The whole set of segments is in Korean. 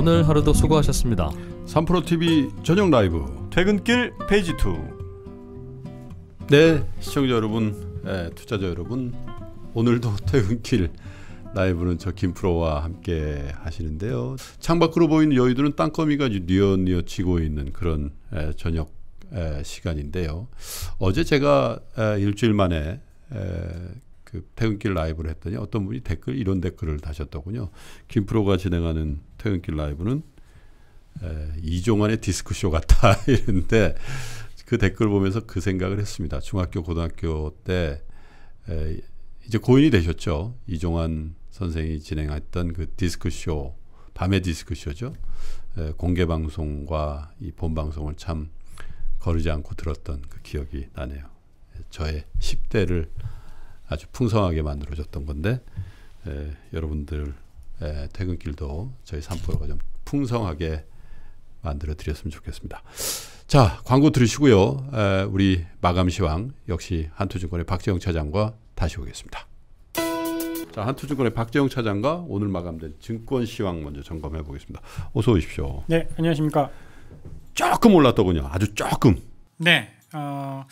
오늘 하루도 수고하셨습니다. 3프로 TV 저녁 라이브 퇴근길 페이지 2. 네, 시청자 여러분, 네, 투자자 여러분, 오늘도 퇴근길 라이브는 저 김프로와 함께 하시는데요. 창밖으로 보이는 여의도는 땅거미가 뉘어뉘어 치고 있는 그런 에, 예, 저녁 에, 예, 시간인데요. 어제 제가 에, 일주일 만에 그 퇴근길 라이브를 했더니 어떤 분이 댓글 이런 댓글을 다셨더군요. 김프로가 진행하는 퇴근길 라이브는 에, 이종환의 디스크쇼 같다 이랬는데 그 댓글 보면서 그 생각을 했습니다. 중학교 고등학교 때 에, 이제 고인이 되셨죠. 이종환 선생이 진행했던 그 디스크쇼 밤의 디스크쇼죠. 에, 공개 방송과 이 본 방송을 참 거르지 않고 들었던 그 기억이 나네요. 저의 10대를 아주 풍성하게 만들어줬던 건데 에, 여러분들 예, 퇴근길도 저희 3%가 좀 풍성하게 만들어 드렸으면 좋겠습니다. 자, 광고 들으시고요. 에, 예, 우리 마감시황 역시 한투증권의 박재영 차장과 다시 오겠습니다. 자, 한투증권의 박재영 차장과 오늘 마감된 증권시황 먼저 점검해 보겠습니다. 어서 오십시오. 네, 안녕하십니까. 조금 올랐더군요. 아주 조금. 네, 어,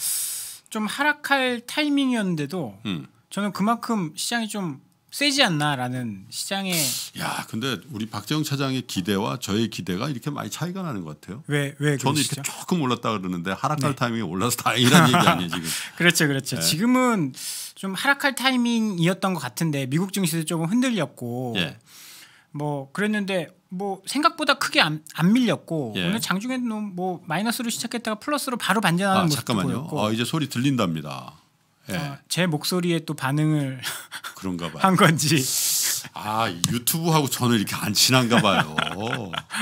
좀 하락할 타이밍이었는데도 음. 저는 그만큼 시장이 좀 세지 않나라는 시장에야 근데 우리 박재영 차장의 기대와 저의 기대가 이렇게 많이 차이가 나는 것 같아요. 왜왜 왜 저는 이렇게 조금 올랐다 그러는데 하락할 네. 타이밍이 올라서 다행이라는 얘기 아니에요 지금. 그렇죠 그렇죠. 네. 지금은 좀 하락할 타이밍이었던 것 같은데 미국 증시도 조금 흔들렸고 예. 뭐 그랬는데 뭐 생각보다 크게 안, 안 밀렸고 예. 오늘 장중에는 뭐 마이너스로 시작했다가 플러스로 바로 반전하는 아, 모습 잠깐만요. 보였고. 아 이제 소리 들린답니다. 어, 예. 제 목소리에 또 반응을 그런가 봐요. 한 건지. 아 유튜브하고 저는 이렇게 안 친한가 봐요.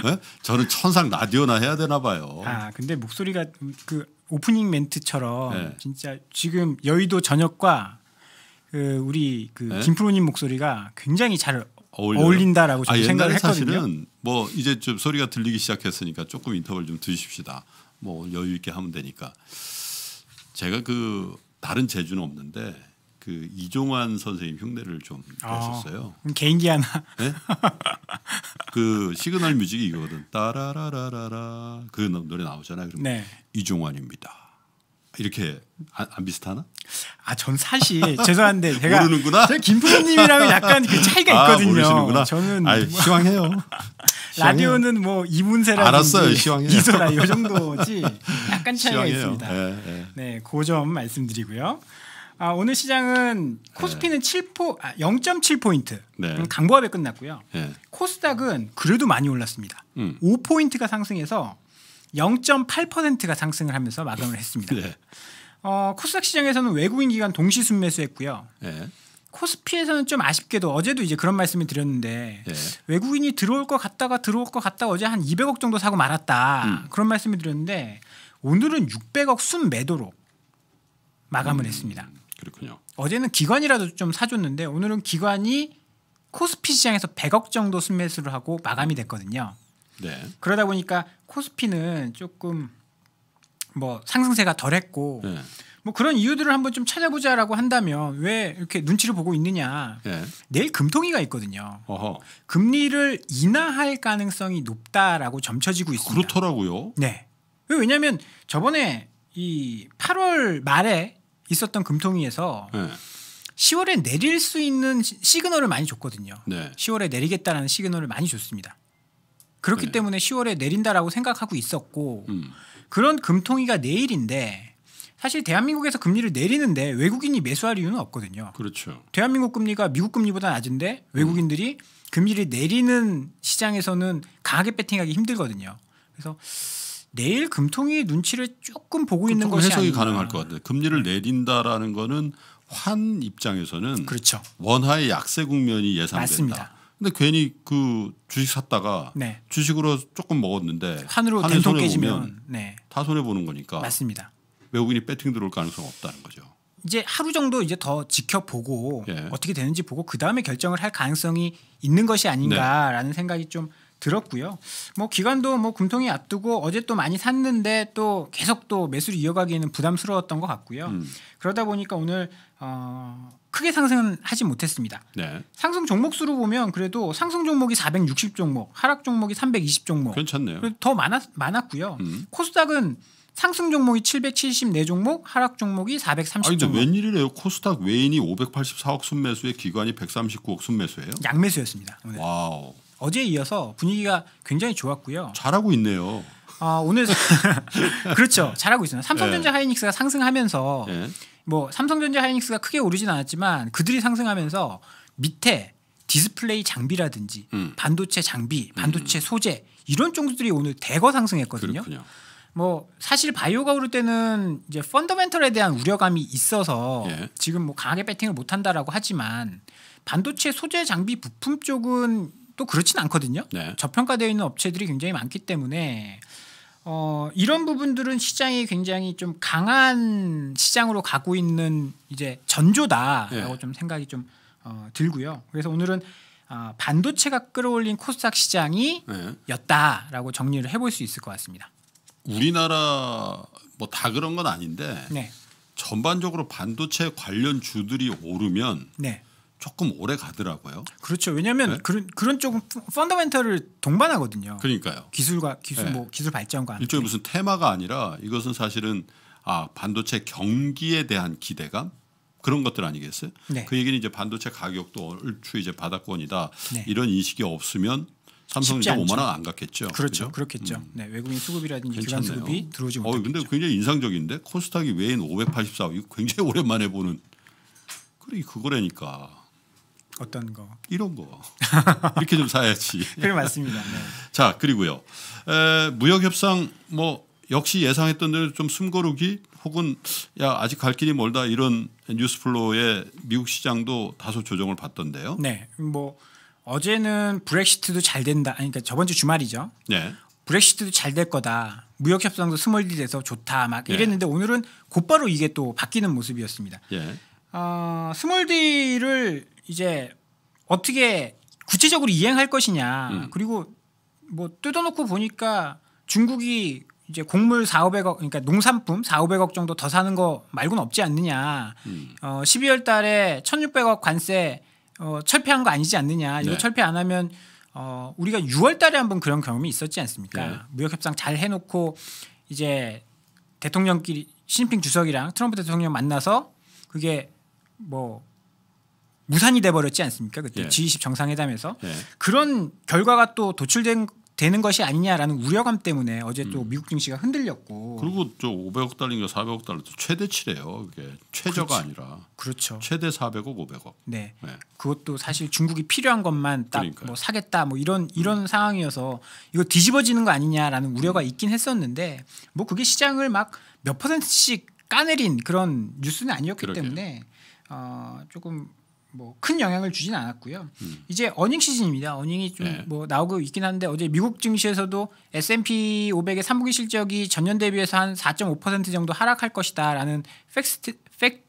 네? 저는 천상 라디오나 해야 되나 봐요. 아 근데 목소리가 그 오프닝 멘트처럼 네. 진짜 지금 여의도 저녁과 그 우리 그 김프로님 목소리가 굉장히 잘 어울린다. 라고 저는 아, 생각을 했거든요. 사실은 뭐 이제 좀 소리가 들리기 시작했으니까 조금 인터벌 좀 드십시다. 뭐 여유 있게 하면 되니까. 제가 그 다른 재주는 없는데 그 이종환 선생님 흉내를 좀 냈었어요. 어, 개인기 하나. 네? 그 시그널 뮤직이 이거거든. 따라라라라라 그 노래 나오잖아요. 그럼 네. 이종환입니다. 이렇게 안, 안 비슷하나? 아전 사실 죄송한데 제가 모르는구나. 제김부모님이랑 약간 그 차이가 아, 있거든요. 모르시는구나. 저는 아이, 시황해요. 라디오는 뭐 이문세라든지 알았어요. 시황이 이소라 이 정도지 약간 차이가 시황이에요. 있습니다. 예, 예. 네, 네. 그 네, 고점 말씀드리고요. 아, 오늘 시장은 코스피는 네. 7포 아, 0.7포인트 네. 음, 강보합에 끝났고요. 네. 코스닥은 그래도 많이 올랐습니다. 음. 5포인트가 상승해서 0.8%가 상승을 하면서 마감을 했습니다. 네. 어, 코스닥 시장에서는 외국인 기관 동시 순매수했고요. 코스피에서는 좀 아쉽게도 어제도 이제 그런 말씀을 드렸는데 예. 외국인이 들어올 것 같다가 들어올 것 같다 어제 한 200억 정도 사고 말았다 음. 그런 말씀을 드렸는데 오늘은 600억 순 매도로 마감을 음. 했습니다. 그렇군요. 어제는 기관이라도 좀 사줬는데 오늘은 기관이 코스피 시장에서 100억 정도 순매수를 하고 마감이 됐거든요. 네. 그러다 보니까 코스피는 조금 뭐 상승세가 덜했고. 네. 뭐 그런 이유들을 한번 좀 찾아보자라고 한다면 왜 이렇게 눈치를 보고 있느냐. 예. 내일 금통위가 있거든요. 어허. 금리를 인하할 가능성이 높다라고 점쳐지고 있습니다. 그렇더라고요. 네. 왜냐하면 저번에 이 8월 말에 있었던 금통위에서 네. 예. 10월에 내릴 수 있는 시그널을 많이 줬거든요. 네. 10월에 내리겠다라는 시그널을 많이 줬습니다. 그렇기 네. 때문에 10월에 내린다라고 생각하고 있었고 음. 그런 금통위가 내일인데 사실 대한민국에서 금리를 내리는데 외국인이 매수할 이유는 없거든요. 그렇죠. 대한민국 금리가 미국 금리보다 낮은데 외국인들이 음. 금리를 내리는 시장에서는 강하게 배팅하기 힘들거든요. 그래서 내일 금통위 눈치를 조금 보고 있는 것이 해석이 아닌가. 가능할 것 같아요. 금리를 내린다라는 거는 환 입장에서는 그렇죠. 원화의 약세 국면이 예상된다. 맞습니다. 근데 괜히 그 주식 샀다가 네. 주식으로 조금 먹었는데 환으로 된통 깨지면 네. 다 손해 보는 거니까. 맞습니다. 외국인이 배팅 들어올 가능성은 없다는 거죠. 이제 하루 정도 이제 더 지켜보고 예. 어떻게 되는지 보고 그 다음에 결정을 할 가능성이 있는 것이 아닌가라는 네. 생각이 좀 들었고요. 뭐 기간도 뭐 금통이 앞두고 어제 또 많이 샀는데 또 계속 또 매수를 이어가기에는 부담스러웠던 것 같고요. 음. 그러다 보니까 오늘 어 크게 상승은 하지 못했습니다. 네. 상승 종목 수로 보면 그래도 상승 종목이 460 종목, 하락 종목이 320 종목. 괜찮네요. 더 많았 많았고요. 음. 코스닥은 상승 종목이 774 종목, 하락 종목이 430 아니, 종목. 웬일이래요? 코스닥 외인이 584억 순매수에 기관이 139억 순매수예요? 양매수였습니다. 오늘. 와우. 어제 에 이어서 분위기가 굉장히 좋았고요. 잘하고 있네요. 아 오늘 그렇죠. 잘하고 있어요. 삼성전자 네. 하이닉스가 상승하면서 네. 뭐 삼성전자 하이닉스가 크게 오르진 않았지만 그들이 상승하면서 밑에 디스플레이 장비라든지 음. 반도체 장비, 반도체 음. 소재 이런 종들이 류 오늘 대거 상승했거든요. 그렇군요. 뭐 사실 바이오가 오를 때는 이제 펀더멘털에 대한 우려감이 있어서 예. 지금 뭐 강하게 배팅을 못 한다라고 하지만 반도체 소재 장비 부품 쪽은 또 그렇진 않거든요. 네. 저평가되어 있는 업체들이 굉장히 많기 때문에 어 이런 부분들은 시장이 굉장히 좀 강한 시장으로 가고 있는 이제 전조다라고 예. 좀 생각이 좀 어, 들고요. 그래서 오늘은 어, 반도체가 끌어올린 코스닥 시장이였다라고 네. 정리를 해볼 수 있을 것 같습니다. 우리나라 뭐 다 그런 건 아닌데 네. 전반적으로 반도체 관련 주들이 오르면 네. 조금 오래 가더라고요. 그렇죠. 왜냐하면 네? 그런 그런 쪽은 펀더멘털을 동반하거든요. 그러니까요. 기술과 기술 네. 뭐 기술 발전과 일종의 무슨 테마가 아니라 이것은 사실은 아 반도체 경기에 대한 기대감 그런 것들 아니겠어요? 네. 그 얘기는 이제 반도체 가격도 얼추 이제 바닥권이다. 네. 이런 인식이 없으면 삼성전자 5만 원안 갔겠죠. 그렇죠. 그렇겠죠 음. 네, 외국인 수급이라든지 괜찮네요. 기관 수급이 들어오지 못하죠 어, 근데 굉장히 인상적인데 코스닥이 외인 584 이거 굉장히 오랜만에 보는 그래 그거라니까. 어떤 거? 이런 거. 이렇게 좀 사야지. 그래 맞습니다. 네. 자 그리고요 에, 무역 협상 뭐 역시 예상했던 대로 좀 숨고르기 혹은 야 아직 갈 길이 멀다 이런 뉴스플로의 미국 시장도 다소 조정을 받던데요. 네, 뭐 어제는 브렉시트도 잘 된다. 아니, 그러니까 저번 주 주말이죠. 네. 브렉시트도 잘 될 거다. 무역 협상도 스몰딜돼서 좋다. 막 네. 이랬는데 예. 오늘은 곧바로 이게 또 바뀌는 모습이었습니다. 예. 어, 스몰딜을 이제 어떻게 구체적으로 이행할 것이냐. 음. 그리고 뭐 뜯어놓고 보니까 중국이 이제 곡물 4,500억 그러니까 농산품 4,500억 정도 더 사는 거 말고는 없지 않느냐. 음. 어 12월 달에 1,600억 관세 어, 철폐한 거 아니지 않느냐. 이거 네. 철폐 안 하면 어, 우리가 6월 달에 한번 그런 경험이 있었지 않습니까? 네. 무역 협상 잘 해놓고 이제 대통령끼리 시진핑 주석이랑 트럼프 대통령 만나서 그게 뭐 무산이 돼 버렸지 않습니까? 그때 예. G20 정상회담에서 예. 그런 결과가 또 도출된 되는 것이 아니냐라는 우려감 때문에 어제 또 음. 미국 증시가 흔들렸고 그리고 저 500억 달린인가 400억 달러 최대치래요. 이게 최저가 그렇지. 아니라 그렇죠. 최대 400억 500억. 네. 네. 그것도 사실 중국이 필요한 것만 딱 뭐 사겠다 뭐 이런 음. 이런 음. 상황이어서 이거 뒤집어지는 거 아니냐라는 우려가 음. 있긴 했었는데 뭐 그게 시장을 막 몇 퍼센트씩 까내린 그런 뉴스는 아니었기 그러게요. 때문에 어 조금 뭐큰 영향을 주진 않았고요. 음. 이제 어닝 시즌입니다. 어닝이 좀뭐 네. 뭐 나오고 있긴 한데 어제 미국 증시에서도 S&P 500의 3분기 실적이 전년 대비해서 한 4.5% 정도 하락할 것이다라는 팩트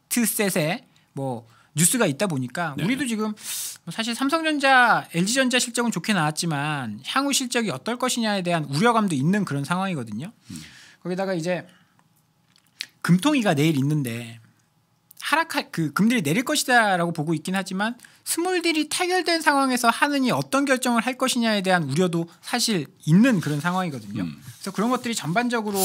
팩트셋에 뭐 뉴스가 있다 보니까 네. 우리도 지금 뭐 사실 삼성전자, LG전자 실적은 좋게 나왔지만 향후 실적이 어떨 것이냐에 대한 우려감도 있는 그런 상황이거든요. 음. 거기다가 이제 금통위가 내일 있는데 하락할 그 금리를 내릴 것이다라고 보고 있긴 하지만 스몰딜이 타결된 상황에서 하느니 어떤 결정을 할 것이냐에 대한 우려도 사실 있는 그런 상황이거든요. 음. 그래서 그런 것들이 전반적으로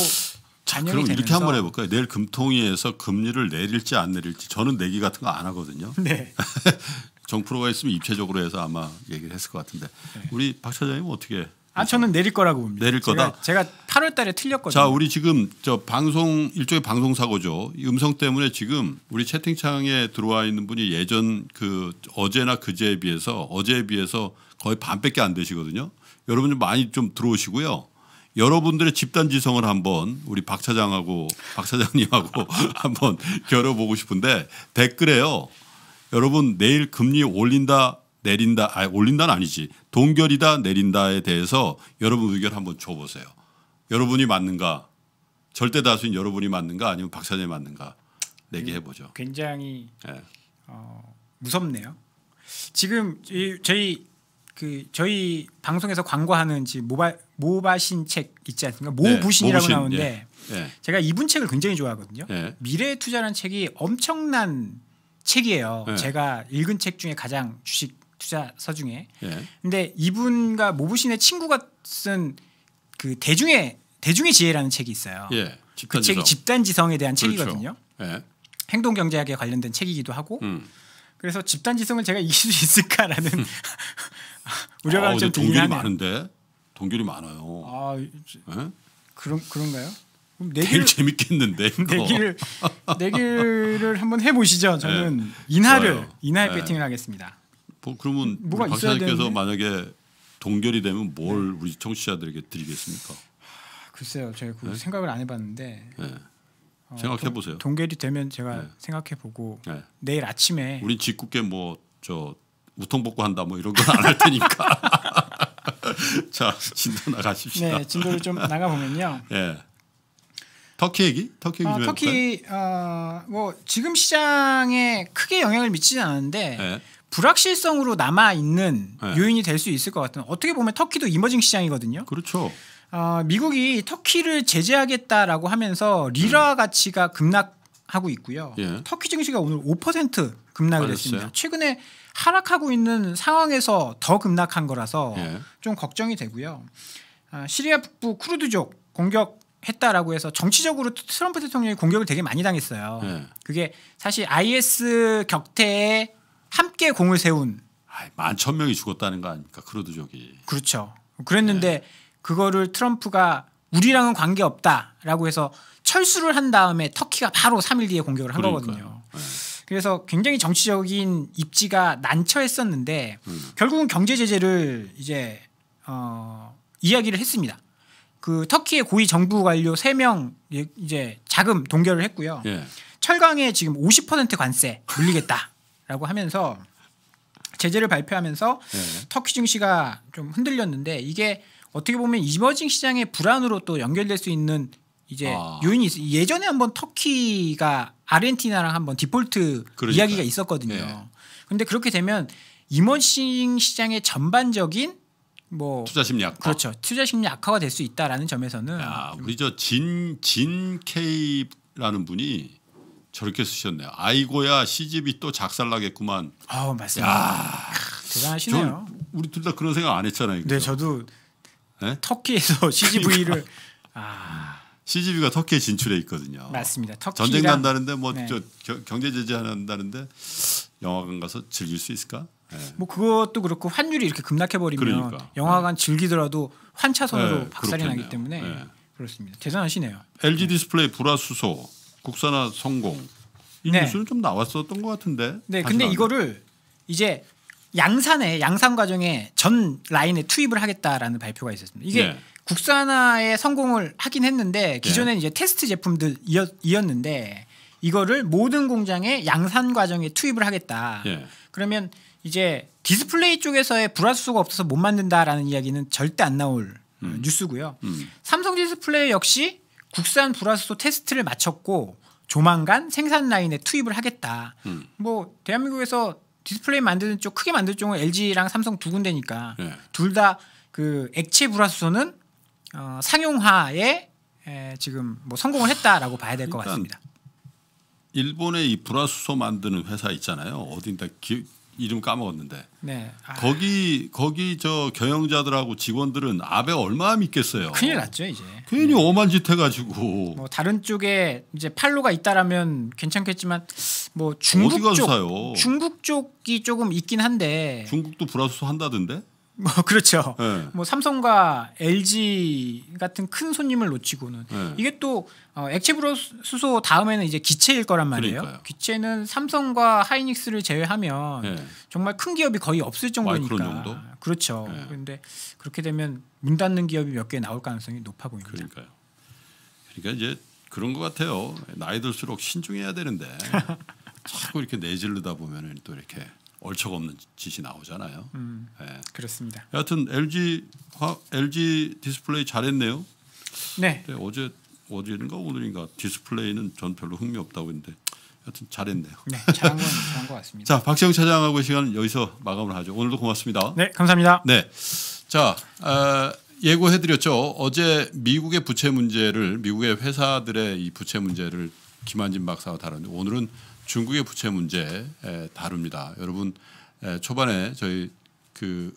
자, 그럼 이렇게 한번 해볼까요? 내일 금통위에서 금리를 내릴지 안 내릴지 저는 내기 같은 거 안 하거든요. 네. 정프로가 있으면 입체적으로 해서 아마 얘기를 했을 것 같은데 네. 우리 박 차장님 어떻게 아 저는 내릴 거라고 봅니다. 내릴 거다. 제가, 제가 8월 달에 틀렸거든요. 자, 우리 지금 저 방송 일종의 방송 사고죠. 음성 때문에 지금 우리 채팅창에 들어와 있는 분이 예전 그 어제나 그제에 비해서 어제에 비해서 거의 반밖에 안 되시거든요. 여러분 좀 많이 좀 들어오시고요. 여러분들의 집단 지성을 한번 우리 박 차장하고 박 차장님하고 한번 겨뤄보고 싶은데 댓글에요. 여러분 내일 금리 올린다 내린다, 아, 니 올린다는 아니지. 동결이다, 내린다에 대해서 여러분 의견 한번 줘보세요. 여러분이 맞는가? 절대 다수인 여러분이 맞는가? 아니면 박사님 맞는가? 내기해보죠 음, 굉장히 네. 어, 무섭네요. 지금 저희 그 저희 방송에서 광고하는 지 모바 모바신 책 있지 않습니까? 네, 모부신이라고 네, 나오는데 예, 예. 제가 이분 책을 굉장히 좋아하거든요. 예. 미래에 투자라는 책이 엄청난 책이에요. 예. 제가 읽은 책 중에 가장 주식 투자서 중에. 그런데 예. 이분과 모부신의 친구가 쓴 그 대중의 대중의 지혜라는 책이 있어요. 예. 그 집단지성. 그 책이 집단지성에 대한 그렇죠. 책이거든요. 예. 행동 경제학에 관련된 책이기도 하고. 음. 그래서 집단지성을 제가 이길 수 있을까라는 우려가이 아, 좀 들긴 하네요. 많은데 동결이 많아요. 아 예? 그런 그런가요? 내길 재밌겠는데 내길 내길을 한번 해보시죠. 저는 예. 인하를 인하의 예. 배팅을 하겠습니다. 뭐 그러면 뭐가 박사님께서 만약에 동결이 되면 뭘 네. 우리 청취자들에게 드리겠습니까? 글쎄요, 제가 그 네? 생각을 안 해봤는데 네. 어, 생각해 보세요. 동결이 되면 제가 네. 생각해 보고 네. 내일 아침에 우리 직국계 뭐저 우통복구 한다 뭐 이런 건안할 테니까 자 진도 나가십시다. 네, 진도를 좀 나가 보면요. 예. 터키 얘기? 터키 얘기 어, 터키 어, 뭐 지금 시장에 크게 영향을 미치지 않는데 네. 불확실성으로 남아 있는 네. 요인이 될 수 있을 것 같은. 어떻게 보면 터키도 이머징 시장이거든요. 그렇죠. 어, 미국이 터키를 제재하겠다라고 하면서 리라 음. 가치가 급락하고 있고요. 예. 터키 증시가 오늘 5% 급락을 맞았어요. 했습니다. 최근에 하락하고 있는 상황에서 더 급락한 거라서 예. 좀 걱정이 되고요. 어, 시리아 북부 쿠르드족 공격 했다라고 해서 정치적으로 트럼프 대통령이 공격을 되게 많이 당했어요. 예. 그게 사실 IS 격퇴에 함께 공을 세운 만천 명이 죽었다는 거 아닙니까 크루드족이 그렇죠 그랬는데 네. 그거를 트럼프가 우리랑은 관계 없다라고 해서 철수를 한 다음에 터키가 바로 3일 뒤에 공격을 한 그러니까요. 거거든요. 네. 그래서 굉장히 정치적인 입지가 난처했었는데 음. 결국은 경제 제재를 이제 어 이야기를 했습니다. 그 터키의 고위 정부 관료 3명 이제 자금 동결을 했고요. 예. 철강에 지금 50% 관세 물리겠다. 라고 하면서 제재를 발표하면서 네. 터키 증시가 좀 흔들렸는데 이게 어떻게 보면 이머징 시장의 불안으로 또 연결될 수 있는 이제 아. 요인이 있어요. 예전에 한번 터키가 아르헨티나랑 한번 디폴트 그러니까요. 이야기가 있었거든요. 그런데 네. 그렇게 되면 이머징 시장의 전반적인 뭐 투자 심리 약화 그렇죠. 투자 심리 악화가 될 수 있다라는 점에서는 야, 우리 저 진진 K라는 분이 저렇게 쓰셨네요. 아이고야 시집이 또 작살나겠구만. 아 맞습니다. 대단하시네요. 우리 둘 다 그런 생각 안 했잖아요. 네, 그죠? 네, 저도 네? 터키에서 CGV를 그러니까. 아. CGV가 터키에 진출해 있거든요. 맞습니다. 전쟁 난다는데 뭐 네. 경제 제재한다는데 영화관 가서 즐길 수 있을까? 네. 뭐 그것도 그렇고 환율이 이렇게 급락해 버리면 그러니까. 영화관 네. 즐기더라도 환차선으로 박살이 그렇겠네요. 나기 때문에 그렇습니다. 대단하시네요. LG 디스플레이 불화수소 국산화 성공 이 네. 뉴스는 좀 나왔었던 것 같은데. 네, 근데 나면. 이거를 이제 양산에 양산 과정에 전 라인에 투입을 하겠다라는 발표가 있었습니다. 이게 네. 국산화에 성공을 하긴 했는데 기존에는 네. 이제 테스트 제품들이었는데 이거를 모든 공장에 양산 과정에 투입을 하겠다. 네. 그러면 이제 디스플레이 쪽에서의 불화수소가 없어서 못 만든다라는 이야기는 절대 안 나올 어, 음. 뉴스고요. 음. 삼성 디스플레이 역시 국산 불화수소 테스트를 마쳤고 조만간 생산 라인에 투입을 하겠다. 음. 뭐 대한민국에서 디스플레이 만드는 쪽 크게 만들는 쪽은 LG랑 삼성 두 군데니까 네. 예. 둘다 그 액체 불화수소는 어, 상용화에 에, 지금 뭐 성공을 했다라고 봐야 될 것 같습니다. 일본의 이 불화수소 만드는 회사 있잖아요. 어딘데 기, 이름 까먹었는데 네. 거기 거기 저 경영자들하고 직원들은 아베 얼마 믿겠어요. 큰일 났죠 이제. 괜히 네. 엄한 짓 해가지고. 뭐 다른 쪽에 이제 팔로가 있다라면 괜찮겠지만 뭐 중국 쪽 중국 쪽이 조금 있긴 한데. 중국도 불화수소 한다던데? 뭐 그렇죠. 네. 뭐 삼성과 LG 같은 큰 손님을 놓치고는 네. 이게 또 어, 액체 불로수소 다음에는 이제 기체일 거란 말이에요. 그러니까요. 기체는 삼성과 하이닉스를 제외하면 네. 정말 큰 기업이 거의 없을 아, 정도니까. 정도? 그렇죠. 네. 그런데 그렇게 되면 문 닫는 기업이 몇 개 나올 가능성이 높아 보입니다. 그러니까요. 그러니까 이제 그런 것 같아요. 나이 들수록 신중해야 되는데 자꾸 이렇게 내질르다 보면은 또 이렇게 얼척 없는 짓이 나오잖아요. 음, 네. 그렇습니다. 여하튼 LG 화, LG 디스플레이 잘했네요. 네. 어제 어제인가 오늘인가 디스플레이는 전 별로 흥미 없다고 했는데 여하튼 잘했네요. 네, 잘한 건 잘한 것 같습니다. 자, 박시영 차장하고 시간 여기서 마감을 하죠. 오늘도 고맙습니다. 네, 감사합니다. 네, 자. 어, 예고해드렸죠. 어제 미국의 부채 문제를 미국의 회사들의 이 부채 문제를 김한진 박사와 다뤘는데 오늘은 중국의 부채 문제 다룹니다. 여러분 초반에 저희 그,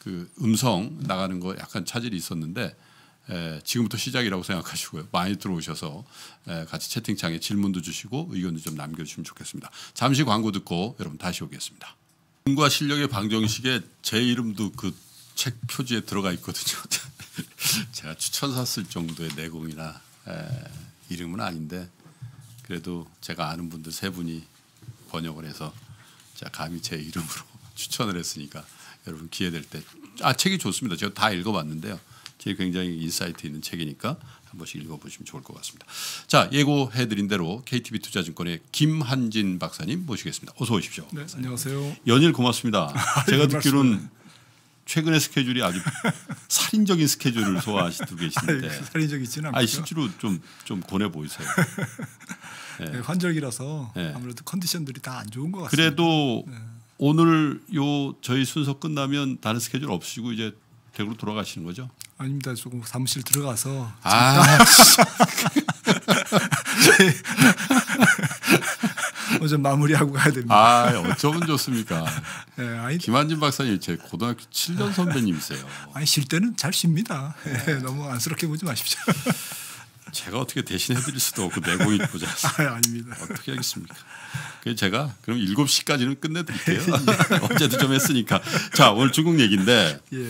그 음성 나가는 거 약간 차질이 있었는데 지금부터 시작이라고 생각하시고요. 많이 들어오셔서 같이 채팅창에 질문도 주시고 의견도 좀 남겨주시면 좋겠습니다. 잠시 광고 듣고 여러분 다시 오겠습니다. 돈과 실력의 방정식에 제 이름도 그 책 표지에 들어가 있거든요. 제가 추천사 쓸 정도의 내공이나 에, 이름은 아닌데 그래도 제가 아는 분들 세 분이 번역을 해서 자 감히 제 이름으로 추천을 했으니까 여러분 기회 될 때 아 책이 좋습니다. 제가 다 읽어봤는데요. 제 굉장히 인사이트 있는 책이니까 한 번씩 읽어보시면 좋을 것 같습니다. 자 예고해드린 대로 KTB 투자증권의 김한진 박사님 모시겠습니다. 어서 오십시오. 네, 안녕하세요. 연일 고맙습니다. 제가 듣기로는 최근에 스케줄이 아주 살인적인 스케줄을 소화하시고 계시는데 살인적이지는 않고 실제로 좀좀 권해 보이세요. 네. 환절기라서 예. 아무래도 컨디션들이 다 안 좋은 것 같습니다. 그래도 오늘 요 저희 순서 끝나면 다른 스케줄 없으시고 이제 댁으로 돌아가시는 거죠? 아닙니다. 조금 사무실 들어가서 아. 어제 마무리하고 가야 됩니다. 아, 어쩌면 좋습니까? 네, 아니, 김한진 박사님 제 고등학교 7년 선배님이세요. 아니 쉴 때는 잘 쉽니다. 네, 너무 안쓰럽게 보지 마십시오. 제가 어떻게 대신해 드릴 수도 없고 내고 있고 자 아, 아닙니다. 어떻게 하겠습니까? 그 제가 그럼 7시까지는 끝내드릴게요. 예. 어제도 좀 했으니까. 자 오늘 중국 얘기인데 예.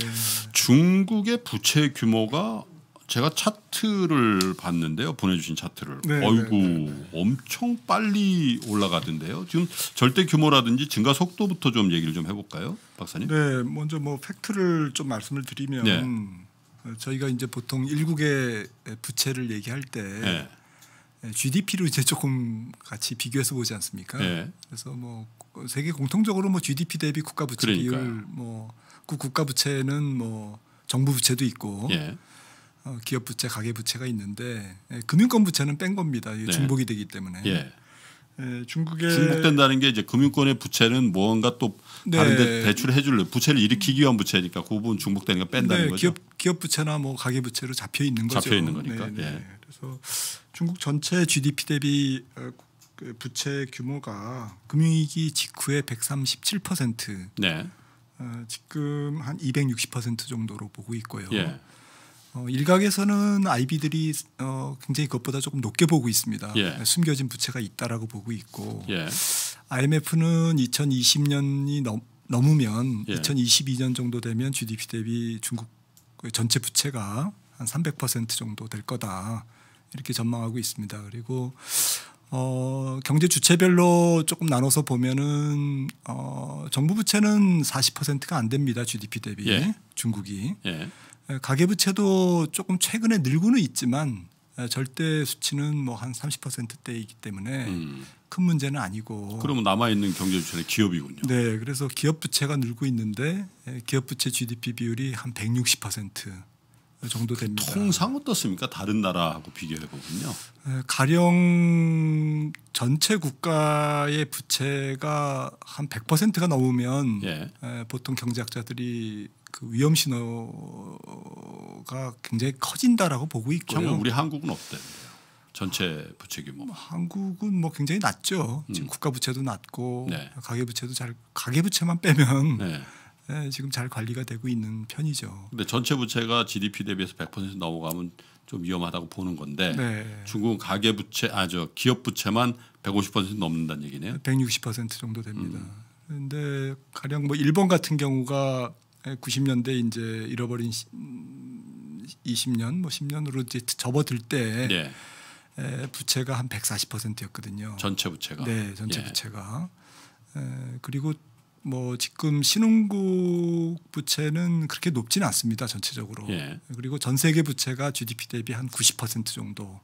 중국의 부채 규모가 제가 차트를 봤는데요. 보내주신 차트를. 네, 네 어이구 네, 네, 엄청 빨리 올라가던데요. 지금 절대 규모라든지 증가 속도부터 좀 얘기를 좀 해볼까요, 박사님? 네, 먼저 뭐 팩트를 좀 말씀을 드리면 네. 저희가 이제 보통 일국의 부채를 얘기할 때 네. 예. 예, GDP로 이제 조금 같이 비교해서 보지 않습니까? 네. 그래서 뭐 세계 공통적으로 뭐 GDP 대비 국가 부채 그러니까요. 비율 뭐그 국가 부채는 뭐 정부 부채도 있고 네. 어, 기업 부채, 가계 부채가 있는데 예, 금융권 부채는 뺀 겁니다. 이게 네. 중복이 되기 때문에. 예, 중국에 중국된다는 게 이제 금융권의 부채는 무언가 또 네. 다른데 대출해 줄래 부채를 일으키기 위한 부채니까 그 부분 중복되니까 뺀다는 네, 거죠. 기업 부채나 뭐 가계 부채로 잡혀 있는 거죠. 잡혀 있는 거니까. 네, 네. 예. 그래서 중국 전체 GDP 대비 어, 그 부채 규모가 금융위기 직후에 137%. 네. 어, 지금 한 260% 정도로 보고 있고요. 예. 어, 일각에서는 아이비들이 어, 굉장히 그것보다 조금 높게 보고 있습니다. 예. 숨겨진 부채가 있다라고 보고 있고 예. IMF는 2020년이 넘, 넘으면 예. 2022년 정도 되면 GDP 대비 중국 그 전체 부채가 한 300% 정도 될 거다 이렇게 전망하고 있습니다. 그리고 어, 경제 주체별로 조금 나눠서 보면은 어, 정부 부채는 40%가 안 됩니다. GDP 대비 예. 중국이. 예. 예, 가계부채도 조금 최근에 늘고는 있지만 예, 절대 수치는 뭐 한 30%대이기 때문에 음. 큰 문제는 아니고. 그러면 남아 있는 경제 주체는 기업이군요. 네, 그래서 기업 부채가 늘고 있는데 예, 기업 부채 GDP 비율이 한 160%. 그 정도 됩니다. 그 통상 어떻습니까? 다른 나라하고 비교해 보면요. 가령 전체 국가의 부채가 한 100%가 넘으면 예. 보통 경제학자들이 그 위험 신호가 굉장히 커진다라고 보고 있고요. 그럼 우리 한국은 어때 전체 부채 규모. 뭐 한국은 뭐 굉장히 낮죠. 지금 음. 국가 부채도 낮고 네. 가계 부채도 잘 가계 부채만 빼면 네. 예, 지금 잘 관리가 되고 있는 편이죠. 근데 전체 부채가 GDP 대비해서 100% 넘어가면 좀 위험하다고 보는 건데 네. 중국 가계 부채 아저 기업 부채만 150% 넘는다는 얘기네요. 160% 정도 됩니다. 그런데 음. 가령 뭐 일본 같은 경우가 90년대 이제 잃어버린 20년 음, 뭐 10년으로 이제 접어들 때 네. 부채가 한 140%였거든요. 전체 부채가. 네, 전체 예. 부채가. 에, 그리고 뭐 지금 신흥국 부채는 그렇게 높지는 않습니다 전체적으로 예. 그리고 전 세계 부채가 GDP 대비 한 90% 정도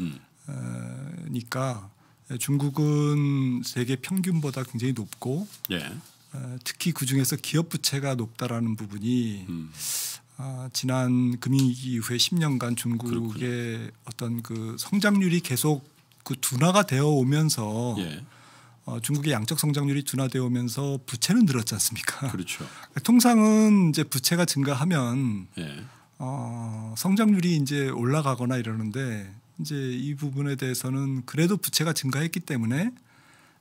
음. 어, 니까 그러니까 중국은 세계 평균보다 굉장히 높고 예. 어, 특히 그중에서 기업 부채가 높다라는 부분이 음. 아, 지난 금융위기 이후에 10년간 중국의 그렇군요. 어떤 그 성장률이 계속 그 둔화가 되어 오면서 예. 어, 중국의 양적 성장률이 둔화되어 오면서 부채는 늘었지 않습니까? 그렇죠. 통상은 이제 부채가 증가하면 예. 어, 성장률이 이제 올라가거나 이러는데 이제 이 부분에 대해서는 그래도 부채가 증가했기 때문에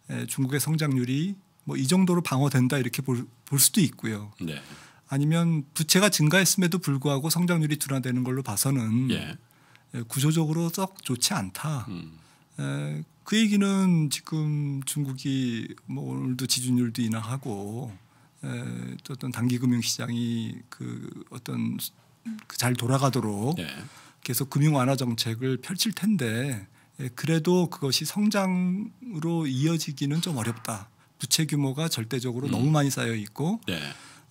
에, 예, 중국의 성장률이 뭐 이 정도로 방어된다 이렇게 볼, 볼 수도 있고요. 네. 아니면 부채가 증가했음에도 불구하고 성장률이 둔화되는 걸로 봐서는 예. 예 구조적으로 썩 좋지 않다. 음. 에, 예, 그 얘기는 지금 중국이 뭐 오늘도 지준율도 인하하고 에, 또 어떤 단기 금융 시장이 그 어떤 그잘 돌아가도록 네. 계속 금융 완화 정책을 펼칠 텐데 에, 그래도 그것이 성장으로 이어지기는 좀 어렵다. 부채 규모가 절대적으로 음. 너무 많이 쌓여 있고 네.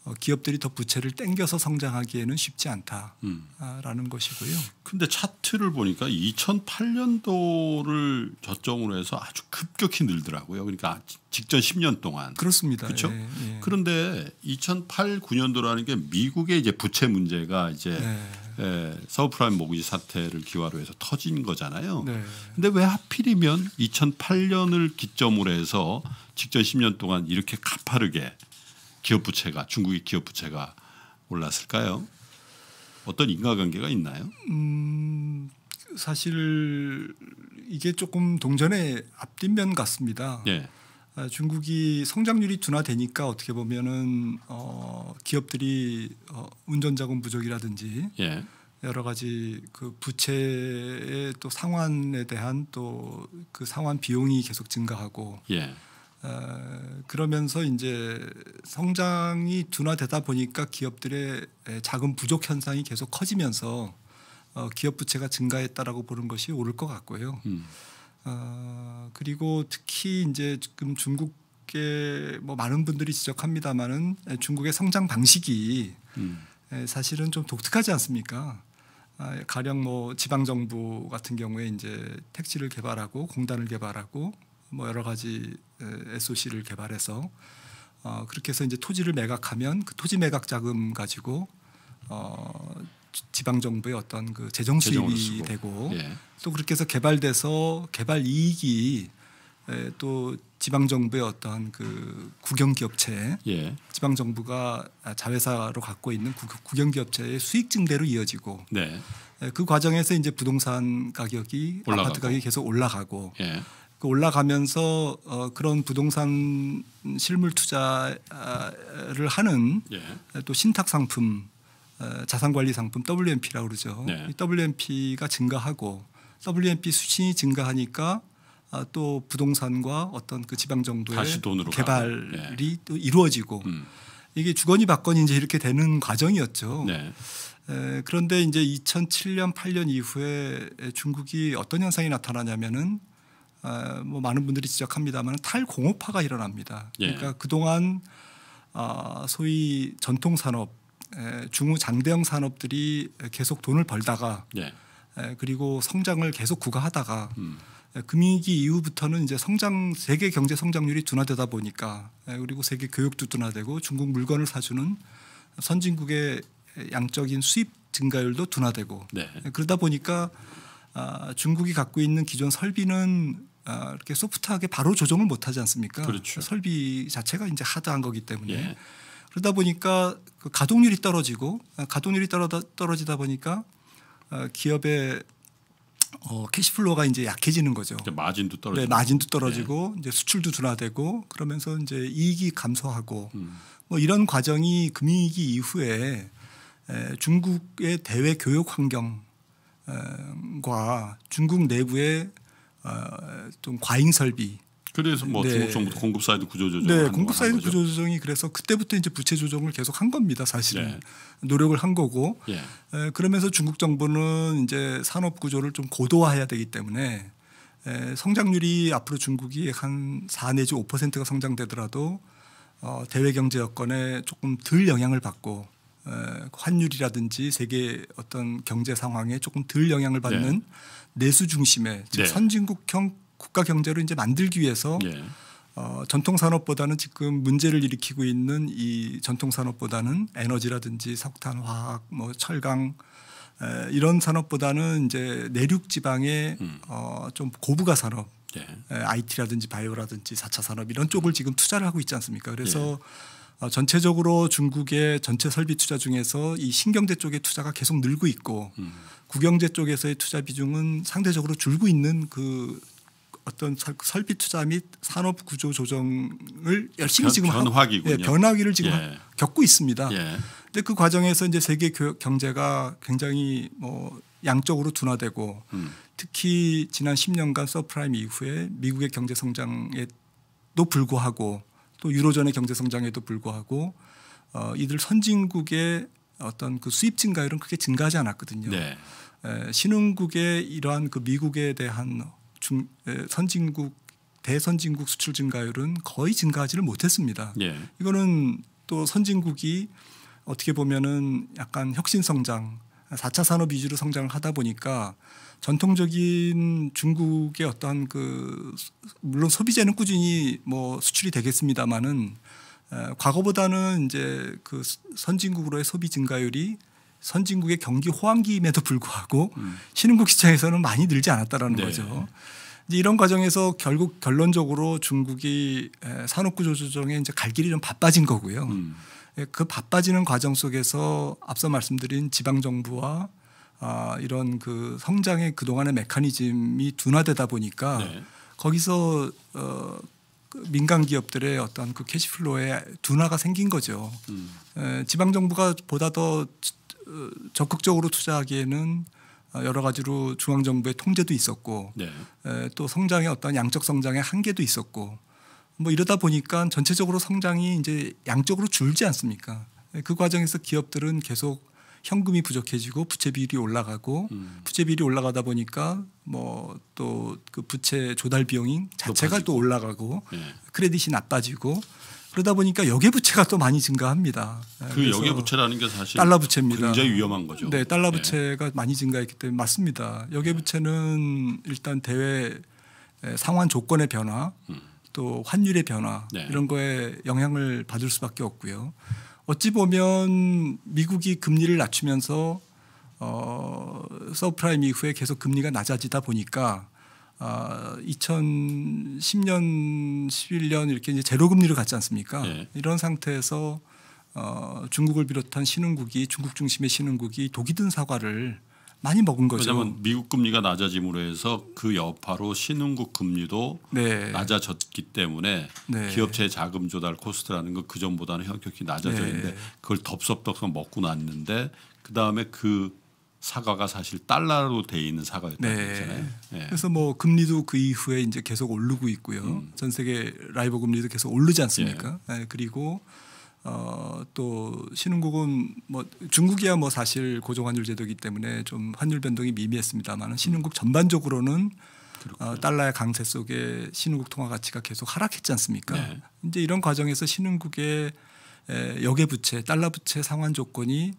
어, 기업들이 더 부채를 땡겨서 성장하기에는 쉽지 않다라는 음. 것이고요. 근데 차트를 보니까 2008년도를 저점으로 해서 아주 급격히 늘더라고요. 그러니까 아, 직전 10년 동안 그렇습니다. 그렇죠? 예, 예. 그런데 2008, 9년도라는 게 미국의 이제 부채 문제가 이제 네. 에, 예, 서브프라임 모기지 사태를 기화로 해서 터진 거잖아요. 네. 근데 왜 하필이면 2008년을 기점으로 해서 직전 10년 동안 이렇게 가파르게 기업 부채가 중국의 기업 부채가 올랐을까요? 어떤 인과관계가 있나요? 음, 사실 이게 조금 동전의 앞뒷면 같습니다. 예. 아, 중국이 성장률이 둔화되니까 어떻게 보면은 어, 기업들이 어, 운전자금 부족이라든지 예. 여러 가지 그 부채의 또 상환에 대한 또 그 상환 비용이 계속 증가하고 예. 어, 그러면서 이제 성장이 둔화되다 보니까 기업들의 자금 부족 현상이 계속 커지면서 어, 기업 부채가 증가했다라고 보는 것이 옳을 것 같고요. 음. 어, 그리고 특히 이제 지금 중국의 뭐 많은 분들이 지적합니다만은 중국의 성장 방식이 음. 사실은 좀 독특하지 않습니까? 아, 가령 뭐 지방 정부 같은 경우에 이제 택지를 개발하고 공단을 개발하고 뭐 여러 가지 SOC를 개발해서 어, 그렇게 해서 이제 토지를 매각하면 그 토지 매각 자금 가지고 어, 지방 정부의 어떤 그 재정 수입이 되고 예. 또 그렇게 해서 개발돼서 개발 이익이 에, 또 지방 정부의 어떤 그 국영기업체, 예. 지방 정부가 자회사로 갖고 있는 그 국영기업체의 수익 증대로 이어지고 네. 에, 그 과정에서 이제 부동산 가격이 올라가고. 아파트 가격이 계속 올라가고 예. 그 올라가면서 어, 그런 부동산 실물 투자를 하는 예. 또 신탁 상품 어, 자산관리 상품 WMP라고 그러죠. 네. WMP가 증가하고 WMP 수신이 증가하니까 아, 또 부동산과 어떤 그 지방 정도의 개발이 네. 또 이루어지고 음. 이게 주거니 받거니 이제 이렇게 되는 과정이었죠. 네. 에, 그런데 이제 2007년 8년 이후에 중국이 어떤 현상이 나타나냐면은 어, 뭐 많은 분들이 지적합니다만 탈공업화가 일어납니다. 예. 그러니까 그동안 어, 소위 전통 산업, 에, 중후 장대형 산업들이 계속 돈을 벌다가 예. 에, 그리고 성장을 계속 구가하다가 음. 금융위기 이후부터는 이제 성장 세계 경제 성장률이 둔화되다 보니까 에, 그리고 세계 교육도 둔화되고 중국 물건을 사주는 선진국의 양적인 수입 증가율도 둔화되고 네. 그러다 보니까 아, 중국이 갖고 있는 기존 설비는 아, 이렇게 소프트하게 바로 조정을 못 하지 않습니까? 그렇죠. 설비 자체가 이제 하드한 거기 때문에 예. 그러다 보니까 그 가동률이 떨어지고 아, 가동률이 떨어다, 떨어지다 보니까 어, 기업의 어, 캐시플로가 이제 약해지는 거죠. 이제 마진도 네, 떨어지고, 네, 마진도 떨어지고 예. 이제 수출도 둔화되고 그러면서 이제 이익이 감소하고 음. 뭐 이런 과정이 금융위기 이후에 에, 중국의 대외 교육 환경과 중국 내부의 어, 좀 과잉 설비. 그래서 뭐 네. 중국 정부도 공급 사이드 구조 조정. 네, 공급 사이드 구조 조정이 그래서 그때부터 이제 부채 조정을 계속 한 겁니다. 사실은 네. 노력을 한 거고. 예. 에, 그러면서 중국 정부는 이제 산업 구조를 좀 고도화해야 되기 때문에 에, 성장률이 앞으로 중국이 한4 내지 5%가 성장되더라도 어, 대외 경제 여건에 조금 덜 영향을 받고 에, 환율이라든지 세계 어떤 경제 상황에 조금 덜 영향을 네. 받는. 네. 내수 중심의 즉 네. 선진국형 국가 경제를 이제 만들기 위해서 네. 어, 전통 산업보다는 지금 문제를 일으키고 있는 이 전통 산업보다는 에너지라든지 석탄, 화학, 뭐 철강 에, 이런 산업보다는 이제 내륙 지방의 음. 어, 좀 고부가 산업, 예. 에, IT라든지 바이오라든지 사차 산업 이런 쪽을 지금 투자를 하고 있지 않습니까? 그래서 예. 어, 전체적으로 중국의 전체 설비 투자 중에서 이 신경제 쪽의 투자가 계속 늘고 있고 음. 국영재 쪽에서의 투자 비중은 상대적으로 줄고 있는 그 어떤 설비 투자 및 산업 구조 조정을 열심히 변, 지금 변화기군요. 하, 예, 변화기를 지금 예. 겪고 있습니다. 예. 근데 그 과정에서 이제 세계 경제가 굉장히 뭐 양적으로 둔화되고 음. 특히 지난 10년간 서프라임 이후에 미국의 경제 성장에도 불구하고 또유로전의 경제 성장에도 불구하고 어, 이들 선진국의 어떤 그 수입 증가율은 크게 증가하지 않았거든요. 네. 에, 신흥국의 이러한 그 미국에 대한 중, 에, 선진국 대선진국 수출 증가율은 거의 증가하지를 못했습니다. 네. 이거는 또 선진국이 어떻게 보면은 약간 혁신 성장, 4차 산업 위주로 성장을 하다 보니까 전통적인 중국의 어떠한 그 물론 소비재는 꾸준히 뭐 수출이 되겠습니다만은 과거보다는 이제 그 선진국으로의 소비 증가율이 선진국의 경기 호황기임에도 불구하고 음. 신흥국 시장에서는 많이 늘지 않았다라는 네. 거죠. 이제 이런 과정에서 결국 결론적으로 중국이 산업구조 조정에 이제 갈 길이 좀 바빠진 거고요. 음. 예, 그 바빠지는 과정 속에서 앞서 말씀드린 지방 정부와 아, 이런 그 성장의 그동안의 메커니즘이 둔화되다 보니까 네. 거기서 어, 그 민간 기업들의 어떤 그 캐시플로에 둔화가 생긴 거죠. 음. 에, 지방 정부가 보다 더 어, 적극적으로 투자하기에는 어, 여러 가지로 중앙 정부의 통제도 있었고 네. 에, 또 성장의 어떤 양적 성장의 한계도 있었고 뭐 이러다 보니까 전체적으로 성장이 이제 양적으로 줄지 않습니까? 그 과정에서 기업들은 계속 현금이 부족해지고 부채 비율이 올라가고 음. 부채 비율이 올라가다 보니까 뭐 또 그 부채 조달 비용이 자체가 높아지고. 또 올라가고 예. 크레딧이 나빠지고 그러다 보니까 여계 부채가 또 많이 증가합니다. 그 여계 부채라는 게 사실 달러 부채입니다. 굉장히 위험한 거죠. 네, 달러 예. 부채가 예. 많이 증가했기 때문에 맞습니다. 여계 부채는 일단 대외 상환 조건의 변화, 음. 또 환율의 변화 네. 이런 거에 영향을 받을 수밖에 없고요. 어찌 보면 미국이 금리를 낮추면서 어, 서브프라임 이후에 계속 금리가 낮아지다 보니까 아, 2010년, 11년 이렇게 이제 제로 금리를 갖지 않습니까? 네. 이런 상태에서 어, 중국을 비롯한 신흥국이 중국 중심의 신흥국이 독이 든 사과를 많이 먹은 거죠. 왜냐하면 미국 금리가 낮아짐으로 해서 그 여파로 신흥국 금리도 네. 낮아졌기 때문에 네. 기업체 자금 조달 코스트라는 건그 전보다는 현격히 낮아져 있는데 네. 그걸 덥석덥석 먹고 났는데 그 다음에 그 사과가 사실 달러로 돼 있는 사과였다는 네. 거잖아요. 네. 그래서 뭐 금리도 그 이후에 이제 계속 오르고 있고요. 음. 전 세계 라이브 금리도 계속 오르지 않습니까? 예. 네. 그리고 어, 또 신흥국은 뭐 중국이야 뭐 사실 고정환율 제도이기 때문에 좀 환율 변동이 미미했습니다만 음. 신흥국 전반적으로는 어, 달러의 강세 속에 신흥국 통화 가치가 계속 하락했지 않습니까? 네. 이제 이런 과정에서 신흥국의 에, 역외 부채, 달러 부채 상환 조건이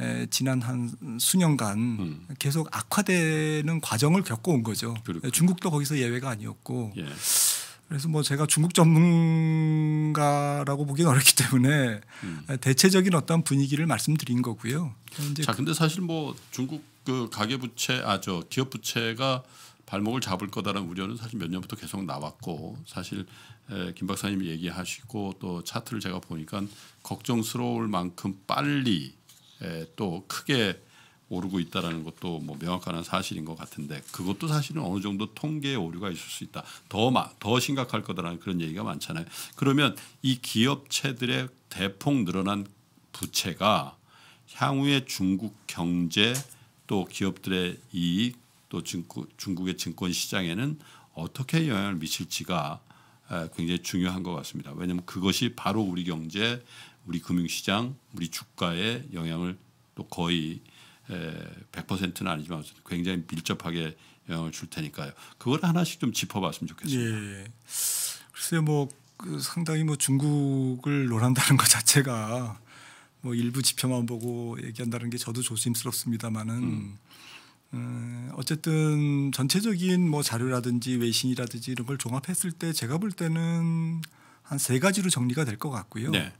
에, 지난 한 수년간 음. 계속 악화되는 과정을 겪어온 거죠. 에, 중국도 거기서 예외가 아니었고. 예. 그래서 뭐 제가 중국 전문가라고 보기는 어렵기 때문에 음. 대체적인 어떤 분위기를 말씀드린 거고요. 자, 그 근데 사실 뭐 중국 그 가계 부채 아저 기업 부채가 발목을 잡을 거다라는 우려는 사실 몇 년부터 계속 나왔고 사실 김 박사님이 얘기하시고 또 차트를 제가 보니까 걱정스러울 만큼 빨리 또 크게 오르고 있다라는 것도 뭐 명확한 사실인 것 같은데 그것도 사실은 어느 정도 통계에 오류가 있을 수 있다. 더더 더 심각할 거다라는 그런 얘기가 많잖아요. 그러면 이 기업체들의 대폭 늘어난 부채가 향후에 중국 경제 또 기업들의 이익 또 중국의 증권 시장에는 어떻게 영향을 미칠지가 굉장히 중요한 것 같습니다. 왜냐하면 그것이 바로 우리 경제, 우리 금융시장, 우리 주가에 영향을 또 거의 100%는 예, 아니지만 굉장히 밀접하게 영향을 줄 테니까요. 그걸 하나씩 좀 짚어봤으면 좋겠습니다. 예. 글쎄 뭐그 상당히 뭐 중국을 논한다는 것 자체가 뭐 일부 지표만 보고 얘기한다는 게 저도 조심스럽습니다만은 음. 음, 어쨌든 전체적인 뭐 자료라든지 외신이라든지 이런 걸 종합했을 때 제가 볼 때는 한 세 가지로 정리가 될 것 같고요. 네.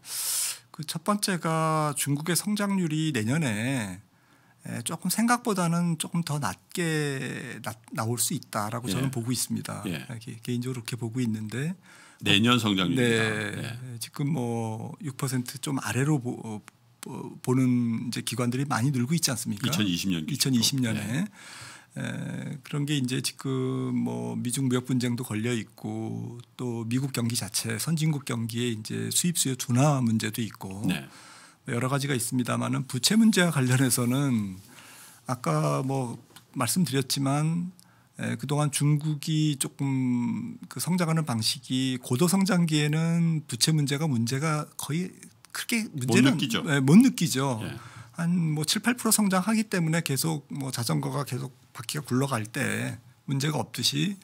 그 첫 번째가 중국의 성장률이 내년에 조금 생각보다는 조금 더 낮게 나, 올수 있다라고 예. 저는 보고 있습니다. 예. 네, 개인적으로 그렇게 보고 있는데 내년 성장률입다 네, 예. 네, 지금 뭐 6%좀 아래로 어, 보, 보는 이제 기관들이 많이 늘고 있지 않습니까? 2020년 기준 2020년에 예. 에, 그런 게 이제 지금 뭐 미중 무역 분쟁도 걸려 있고 또 미국 경기 자체 선진국 경기에 이제 수입 수요 둔화 문제도 있고. 네. 여러 가지가 있습니다만은 부채 문제와 관련해서는 아까 뭐 말씀드렸지만 에, 그동안 중국이 조금 그 성장하는 방식이 고도 성장기에는 부채 문제가 문제가 거의 크게 문제는 못 느끼죠. 에, 네, 못 느끼죠. 예. 한뭐 7, 8% 성장하기 때문에 계속 뭐 자전거가 계속 바퀴가 굴러갈 때 문제가 없듯이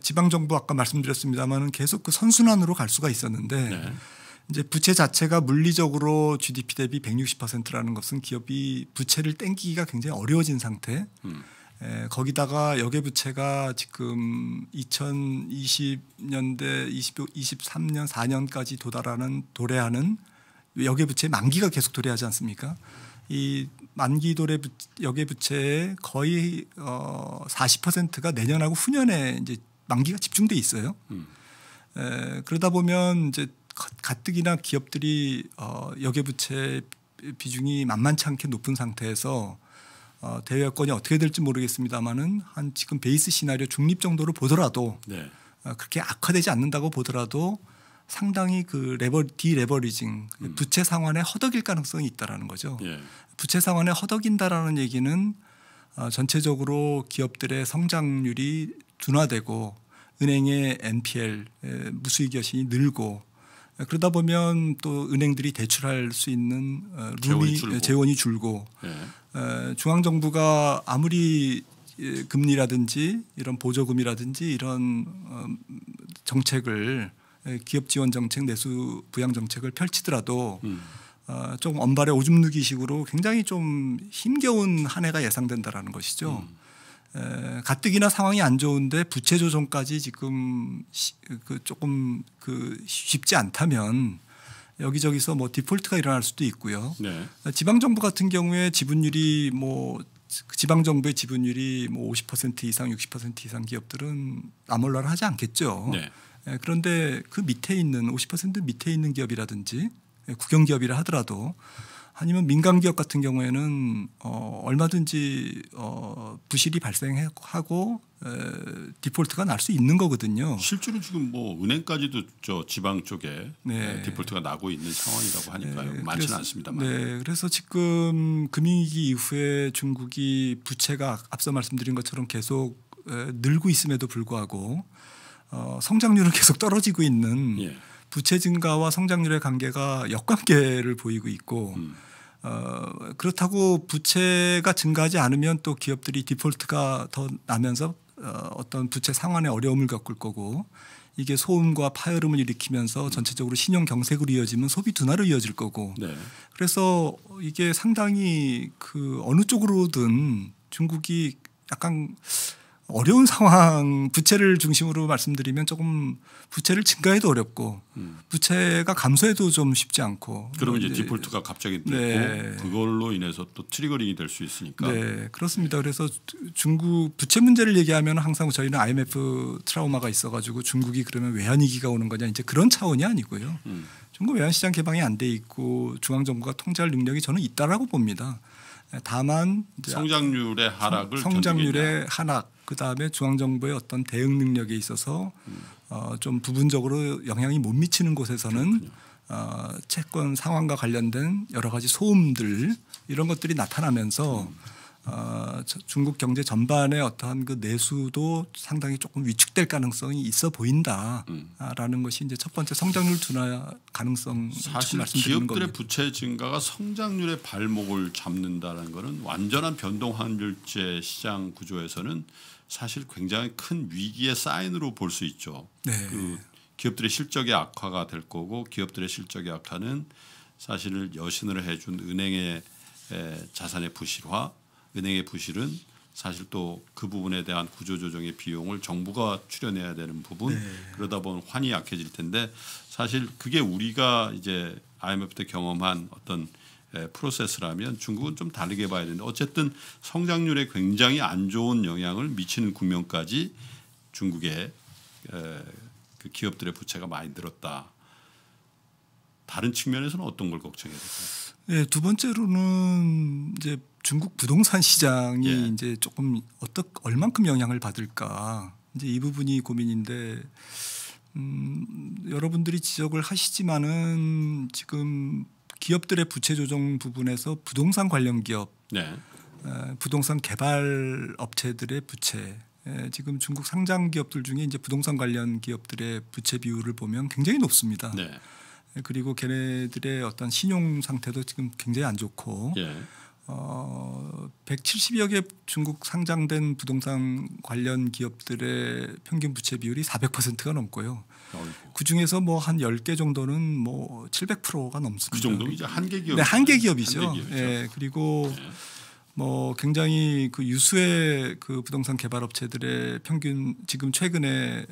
지방 정부 아까 말씀드렸습니다만은 계속 그 선순환으로 갈 수가 있었는데 네. 이제 부채 자체가 물리적으로 GDP 대비 160%라는 것은 기업이 부채를 땡기기가 굉장히 어려워진 상태. 음. 에, 거기다가 여계 부채가 지금 2020년대 20, 23년 4년까지 도달하는 도래하는 여계 부채 만기가 계속 도래하지 않습니까? 이 만기 도래 부, 여계 부채의 거의 어 40%가 내년하고 후년에 이제 만기가 집중돼 있어요. 음. 에, 그러다 보면 이제 가뜩이나 기업들이 어, 여개부채 비중이 만만치 않게 높은 상태에서 어, 대외권이 어떻게 될지 모르겠습니다만은 한 지금 베이스 시나리오 중립 정도로 보더라도 네. 어, 그렇게 악화되지 않는다고 보더라도 상당히 그 레버 디레버리징 그 음. 부채 상환에 허덕일 가능성이 있다라는 거죠. 예. 부채 상환에 허덕인다라는 얘기는 어, 전체적으로 기업들의 성장률이 둔화되고 은행의 NPL 무수익 여신이 늘고 그러다 보면 또 은행들이 대출할 수 있는 룸이 어, 재원이, 예, 재원이 줄고, 네. 예. 어, 중앙 정부가 아무리 예, 금리라든지 이런 보조금이라든지 이런 어, 정책을 기업 지원 정책, 내수 부양 정책을 펼치더라도 음. 어, 좀 언발의 오줌 누기식으로 굉장히 좀 힘겨운 한 해가 예상된다라는 것이죠. 음. 에, 가뜩이나 상황이 안 좋은데 부채 조정까지 지금 시, 그 조금 그 쉽지 않다면 여기저기서 뭐 디폴트가 일어날 수도 있고요. 네. 지방 정부 같은 경우에 지분율이 뭐 그 지방 정부의 지분율이 뭐 50% 이상, 60% 이상 기업들은 아몰라를하지 않겠죠. 네. 그런데 그 밑에 있는 50% 밑에 있는 기업이라든지 국영 기업이라 하더라도 아니면 민간 기업 같은 경우에는 어 얼마든지 어 부실이 발생하고 에 디폴트가 날 수 있는 거거든요. 실제로 지금 뭐 은행까지도 저 지방 쪽에 네. 디폴트가 나고 있는 상황이라고 하니까요. 네. 많지는 않습니다만. 네, 그래서 지금 금융위기 이후에 중국이 부채가 앞서 말씀드린 것처럼 계속 에, 늘고 있음에도 불구하고 어 성장률은 계속 떨어지고 있는. 예. 부채 증가와 성장률의 관계가 역관계를 보이고 있고 음. 어, 그렇다고 부채가 증가하지 않으면 또 기업들이 디폴트가 더 나면서 어, 어떤 부채 상환의 어려움을 겪을 거고 이게 소음과 파열음을 일으키면서 음. 전체적으로 신용 경색으로 이어지면 소비 둔화로 이어질 거고 네. 그래서 이게 상당히 그 어느 쪽으로든 중국이 약간 어려운 상황 부채를 중심으로 말씀드리면 조금 부채를 증가해도 어렵고 음. 부채가 감소해도 좀 쉽지 않고 그러면 이제 네. 디폴트가 갑자기 됐고 네. 그걸로 인해서 또 트리거링이 될 수 있으니까 네 그렇습니다 그래서 중국 부채 문제를 얘기하면 항상 저희는 IMF 트라우마가 있어가지고 중국이 그러면 외환 위기가 오는 거냐 이제 그런 차원이 아니고요 음. 중국 외환 시장 개방이 안 돼 있고 중앙 정부가 통제할 능력이 저는 있다라고 봅니다 다만 성장률의 하락을 성장률의 견디겠냐. 하락 그 다음에 중앙정부의 어떤 대응 능력에 있어서 음. 어, 좀 부분적으로 영향이 못 미치는 곳에서는 어, 채권 상황과 관련된 여러 가지 소음들 이런 것들이 나타나면서 음. 어, 중국 경제 전반의 어떠한 그 내수도 상당히 조금 위축될 가능성이 있어 보인다라는 음. 것이 이제 첫 번째 성장률 둔화 가능성 사실 기업들의 겁니다. 부채 증가가 성장률의 발목을 잡는다는 것은 완전한 변동 환율제 시장 구조에서는 사실 굉장히 큰 위기의 사인으로 볼 수 있죠. 네. 그 기업들의 실적의 악화가 될 거고 기업들의 실적의 악화는 사실 여신을 해준 은행의 자산의 부실화, 은행의 부실은 사실 또 그 부분에 대한 구조조정의 비용을 정부가 출연해야 되는 부분 네. 그러다 보면 환이 약해질 텐데 사실 그게 우리가 이제 IMF 때 경험한 어떤 예, 프로세스라면 중국은 좀 다르게 봐야 되는데 어쨌든 성장률에 굉장히 안 좋은 영향을 미치는 국면까지 중국의 예, 그 기업들의 부채가 많이 늘었다. 다른 측면에서는 어떤 걸 걱정해야 될까요? 네, 두 번째로는 이제 중국 부동산 시장이 예. 이제 조금 어떻 얼만큼 영향을 받을까 이제 이 부분이 고민인데 음, 여러분들이 지적을 하시지만은 지금 기업들의 부채 조정 부분에서 부동산 관련 기업, 네. 어, 부동산 개발 업체들의 부채, 지금 중국 상장 기업들 중에 이제 부동산 관련 기업들의 부채 비율을 보면 굉장히 높습니다. 네. 그리고 걔네들의 어떤 신용 상태도 지금 굉장히 안 좋고 예. 어, 170여 개 중국 상장된 부동산 관련 기업들의 평균 부채 비율이 400%가 넘고요. 그 중에서 뭐 한 10개 정도는 뭐 700%가 넘습니다. 그 정도 이제 한계 기업. 네, 한계 기업이죠. 한계 예, 그리고 네. 뭐 굉장히 그 유수의 그 부동산 개발 업체들의 평균 지금 최근에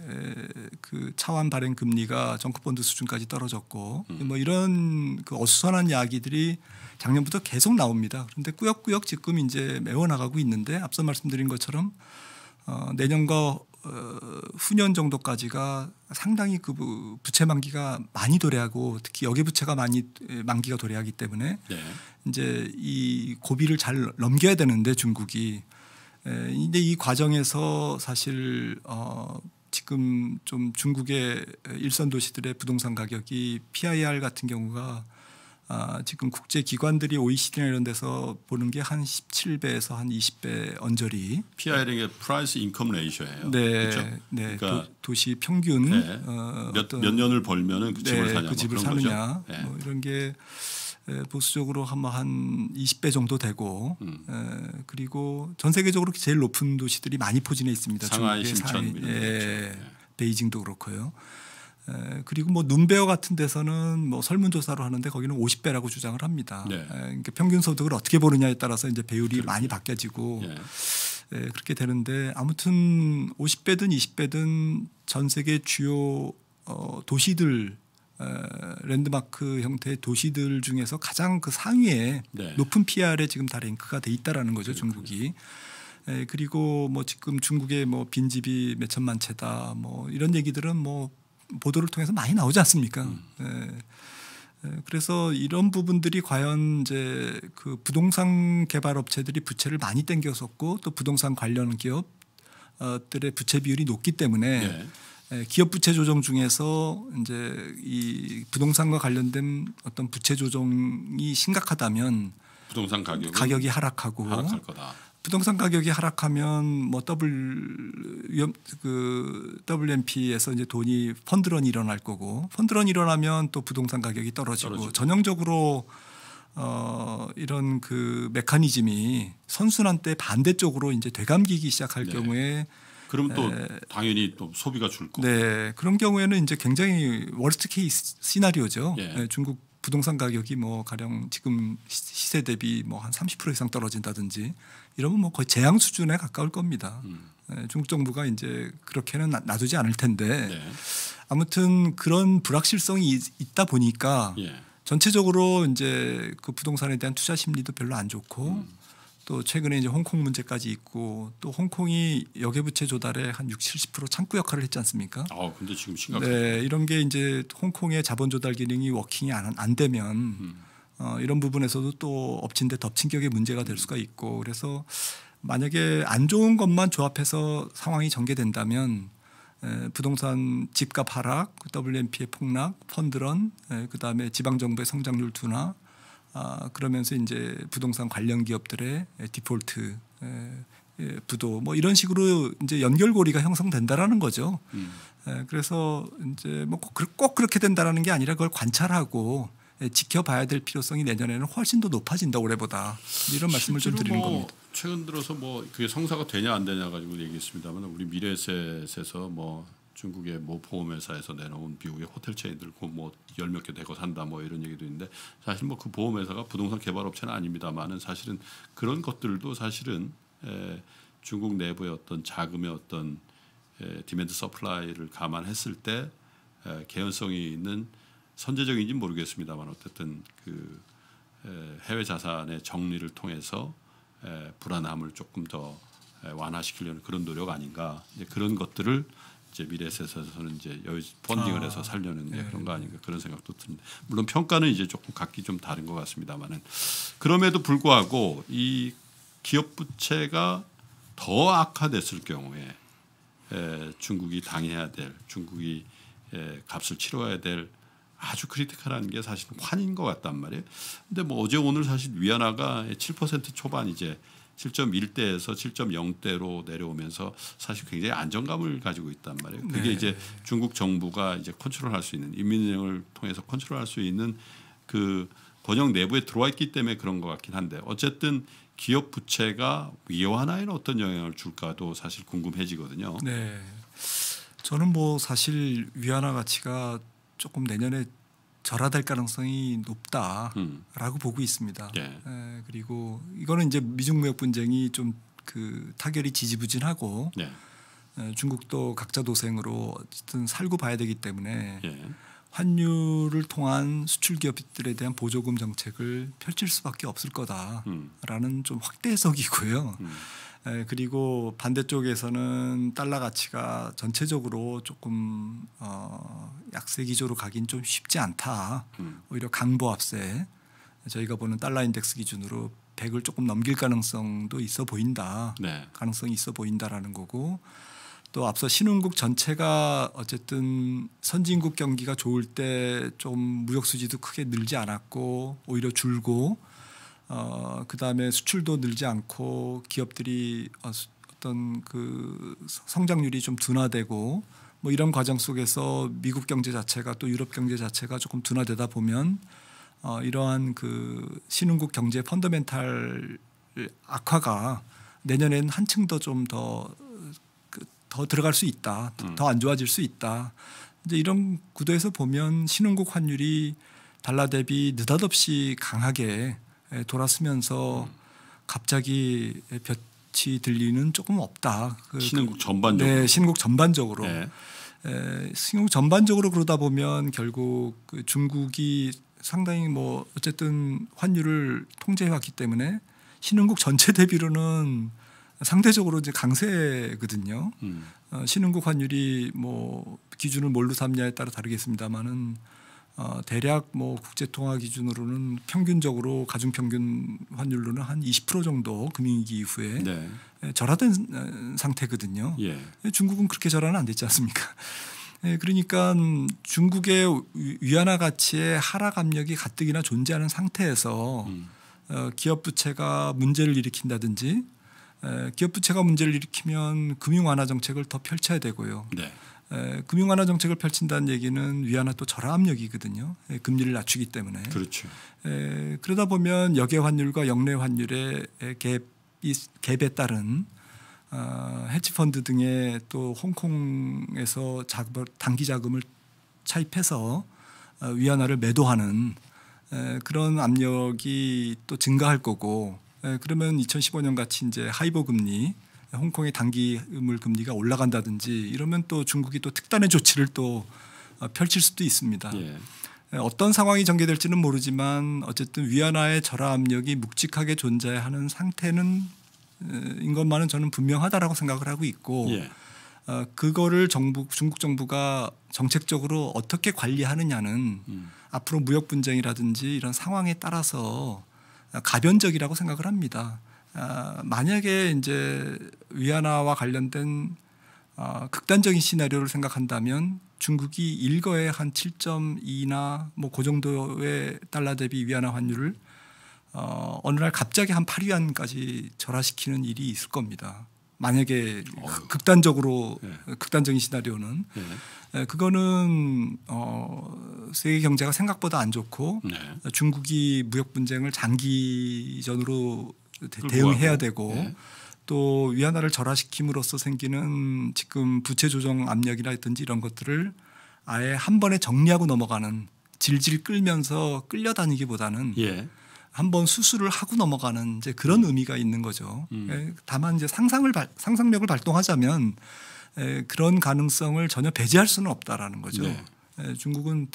그 차환 발행 금리가 정크펀드 수준까지 떨어졌고 음. 뭐 이런 그 어수선한 이야기들이 작년부터 계속 나옵니다. 그런데 꾸역꾸역 지금 이제 메워 나가고 있는데 앞서 말씀드린 것처럼 어, 내년과 어, 후년 정도까지가 상당히 그 부채 만기가 많이 도래하고 특히 여기 부채가 많이 만기가 도래하기 때문에 네. 이제 이 고비를 잘 넘겨야 되는데 중국이 에, 근데 이 과정에서 사실 어 지금 좀 중국의 일선 도시들의 부동산 가격이 PIR 같은 경우가 아, 지금 국제 기관들이 OECD나 이런 데서 보는 게 한 17배에서 한 20배 언저리. PI라는 게 Price Income Ratio예요. 네, 그렇죠? 네. 그러니까 도, 시 평균 네. 어, 몇, 몇 년을 벌면은 그 집을 네, 사냐, 그 뭐 집을 사느냐, 네. 뭐 이런 게 보수적으로 한마한 20배 정도 되고 음. 에, 그리고 전 세계적으로 제일 높은 도시들이 많이 포진해 있습니다. 상하이, 신천, 예, 예. 베이징도 그렇고요. 에, 그리고 뭐 눈베어 같은 데서는 뭐 설문조사로 하는데 거기는 50배라고 주장을 합니다. 네. 에, 그러니까 평균 소득을 어떻게 보느냐에 따라서 이제 배율이 그렇군요. 많이 바뀌어지고 네. 에, 그렇게 되는데 아무튼 50배든 20배든 전 세계 주요 어, 도시들 에, 랜드마크 형태의 도시들 중에서 가장 그 상위에 네. 높은 PR에 지금 다 랭크가 돼 있다라는 거죠 그렇군요. 네, 중국이. 그렇죠. 에, 그리고 뭐 지금 중국의 뭐 빈집이 몇 천만 채다 뭐 이런 얘기들은 뭐 보도를 통해서 많이 나오지 않습니까? 음. 예. 예. 그래서 이런 부분들이 과연 이제 그 부동산 개발 업체들이 부채를 많이 땡겼었고 또 부동산 관련 기업들의 부채 비율이 높기 때문에 예. 예 기업 부채 조정 중에서 이제 이 부동산과 관련된 어떤 부채 조정이 심각하다면 부동산 가격이, 가격이 하락하고 하락할 거다. 부동산 가격이 하락하면 뭐더 W 그 WMP에서 이제 돈이 펀드런이 일어날 거고 펀드런이 일어나면 또 부동산 가격이 떨어지고, 떨어지고. 전형적으로 어 이런 그 메커니즘이 선순환 때 반대쪽으로 이제 되감기기 시작할 네. 경우에 그럼 또 에, 당연히 또 소비가 줄거 네. 그런 경우에는 이제 굉장히 월스트 케이스 시나리오죠. 예. 네, 중국 부동산 가격이 뭐 가령 지금 시세 대비 뭐 한 30% 이상 떨어진다든지 이러면 뭐 거의 재앙 수준에 가까울 겁니다. 음. 예, 중국 정부가 이제 그렇게는 놔두지 않을 텐데 네. 아무튼 그런 불확실성이 있, 다 보니까 예. 전체적으로 이제 그 부동산에 대한 투자 심리도 별로 안 좋고 음. 또 최근에 이제 홍콩 문제까지 있고 또 홍콩이 여외부채 조달에 한 60, 70% 창구 역할을 했지 않습니까? 아, 근데 지금 심각해. 네, 이런 게 이제 홍콩의 자본 조달 기능이 워킹이 안, 안 되면 음. 어, 이런 부분에서도 또 엎친 데 덮친 격의 문제가 될 수가 있고 그래서 만약에 안 좋은 것만 조합해서 상황이 전개된다면 에, 부동산 집값 하락, WMP의 폭락, 펀드런, 그다음에 지방 정부의 성장률 둔화 아, 그러면서 이제 부동산 관련 기업들의 디폴트 에, 예, 부도 뭐 이런 식으로 이제 연결고리가 형성된다라는 거죠. 음. 예, 그래서 이제 뭐 꼭 그렇게 된다라는 게 아니라 그걸 관찰하고 예, 지켜봐야 될 필요성이 내년에는 훨씬 더 높아진다 올해보다 이런 말씀을 좀 드리는 뭐 겁니다. 최근 들어서 뭐 그게 성사가 되냐 안 되냐 가지고 얘기했습니다만 우리 미래셋에서 뭐 중국의 모 보험회사에서 내놓은 미국의 호텔 체인들 뭐열몇개 되고 산다 뭐 이런 얘기도 있는데 사실 뭐 그 보험회사가 부동산 개발업체는 아닙니다만은 사실은 그런 것들도 사실은 에, 예, 중국 내부의 어떤 자금의 어떤 에, 예, 디맨드 서플라이를 감안했을 때 개연성이 있는 선제적인지 모르겠습니다만 어쨌든 그 해외 자산의 정리를 통해서 불안함을 조금 더 완화시키려는 그런 노력 아닌가 그런 것들을 이제 미래세에서는 이제 여유 펀딩을 아, 해서 살려는 네. 그런 거 아닌가 그런 생각도 드는데 물론 평가는 이제 조금 각기 좀 다른 것 같습니다만은 그럼에도 불구하고 이 기업 부채가 더 악화됐을 경우에 중국이 당해야 될 중국이 값을 치러야 될 아주 크리티컬한 게 사실 환인 것 같단 말이에요. 근데 뭐 어제 오늘 사실 위안화가 7% 초반 이제 7.1대에서 7.0대로 내려오면서 사실 굉장히 안정감을 가지고 있단 말이에요. 그게 네. 이제 중국 정부가 이제 컨트롤할 수 있는 인민은행을 통해서 컨트롤할 수 있는 그 권역 내부에 들어와 있기 때문에 그런 것 같긴 한데 어쨌든 기업 부채가 이완화에는 어떤 영향을 줄까도 사실 궁금해지거든요. 네. 저는 뭐 사실 위안화 가치가 조금 내년에 절하될 가능성이 높다라고 음. 보고 있습니다. 예. 에, 예, 그리고 이거는 이제 미중 무역 분쟁이 좀 그 타결이 지지부진하고 네. 예. 에, 중국도 각자 도생으로 어쨌든 살고 봐야 되기 때문에 예. 환율을 통한 수출 기업들에 대한 보조금 정책을 펼칠 수밖에 없을 거다라는 음. 좀 확대 해석이고요. 음. 예, 그리고 반대쪽에서는 달러 가치가 전체적으로 조금 어, 약세 기조로 가긴 좀 쉽지 않다. 음. 오히려 강보합세 저희가 보는 달러 인덱스 기준으로 100을 조금 넘길 가능성도 있어 보인다. 네. 가능성이 있어 보인다라는 거고 또 앞서 신흥국 전체가 어쨌든 선진국 경기가 좋을 때 좀 무역 수지도 크게 늘지 않았고 오히려 줄고 어, 그다음에 수출도 늘지 않고 기업들이 어, 어떤 그 성장률이 좀 둔화되고 뭐 이런 과정 속에서 미국 경제 자체가 또 유럽 경제 자체가 조금 둔화되다 보면 어, 이러한 그 신흥국 경제 펀더멘탈 악화가 내년엔 한층 더 좀 더더 그, 들어갈 수 있다, 음. 더안 좋아질 수 있다. 이제 이런 구도에서 보면 신흥국 환율이 달러 대비 느닷없이 강하게 돌았으면서 갑자기 볕이 들리는 조금 없다. 그 그 신흥국 전반적으로. 네, 신흥 전반적으로. 네. 에, 신흥국 전반적으로 그러다 보면 결국 그 중국이 상당히 뭐 어쨌든 환율을 통제해왔기 때문에 신흥국 전체 대비로는 상대적으로 이제 강세거든요. 음. 어, 신흥국 환율이 뭐 기준을 뭘로 삼냐에 따라 다르겠습니다만은 어, 대략 뭐 국제통화 기준으로는 평균적으로 가중 평균 환율로는 한 20% 정도 금융위기 이후에 네. 예, 절하된 어, 상태거든요. 예. 예. 중국은 그렇게 절하는 안 됐지 않습니까? 예, 그러니까 음, 중국의 위안화 가치의 하락 압력이 가뜩이나 존재하는 상태에서 음. 어, 기업 부채가 문제를 일으킨다든지 에, 기업 부채가 문제를 일으키면 금융 완화 정책을 더 펼쳐야 되고요. 네. 에, 금융 완화 정책을 펼친다는 얘기는 위안화 또 저압력이거든요. 에, 금리를 낮추기 때문에. 그렇죠. 에, 그러다 보면 역외 환율과 역내 환율의 갭이 갭에 따른 어, 아, 해치펀드 등의 또 홍콩에서 자금, 단기 자금을 차입해서 어, 위안화를 매도하는 에, 그런 압력이 또 증가할 거고 에, 그러면 2015년 같이 이제 하이버 금리 홍콩의 단기물 금리가 올라간다든지 이러면 또 중국이 또 특단의 조치를 또 어, 펼칠 수도 있습니다. 예. 어떤 상황이 전개될지는 모르지만 어쨌든 위안화의 절하 압력이 묵직하게 존재하는 상태는 인 것만은 저는 분명하다라고 생각을 하고 있고 예. 어, 그거를 정부 중국 정부가 정책적으로 어떻게 관리하느냐는 음. 앞으로 무역 분쟁이라든지 이런 상황에 따라서 어, 가변적이라고 생각을 합니다. 어, 만약에 이제 위안화와 관련된 어, 극단적인 시나리오를 생각한다면 중국이 일거에 한 7.2나 뭐그 정도의 달러 대비 위안화 환율을 어, 어느 날 갑자기 한 8위안까지 절하시키는 일이 있을 겁니다. 만약에 어휴. 극단적으로 네. 극단적인 시나리오는 네. 그거는 어, 세계 경제가 생각보다 안 좋고 네. 중국이 무역 분쟁을 장기전으로 대응해야 되고 네. 또 위안화를 절하시킴으로써 생기는 지금 부채 조정 압력이라든지 이런 것들을 아예 한 번에 정리하고 넘어가는 질질 끌면서 끌려다니기보다는 예. 한번 수술을 하고 넘어가는 이제 그런 음. 의미가 있는 거죠. 음. 예, 다만 이제 상상을 발, 상상력을 발동하자면 에, 예, 그런 가능성을 전혀 배제할 수는 없다라는 거죠. 네. 에, 중국은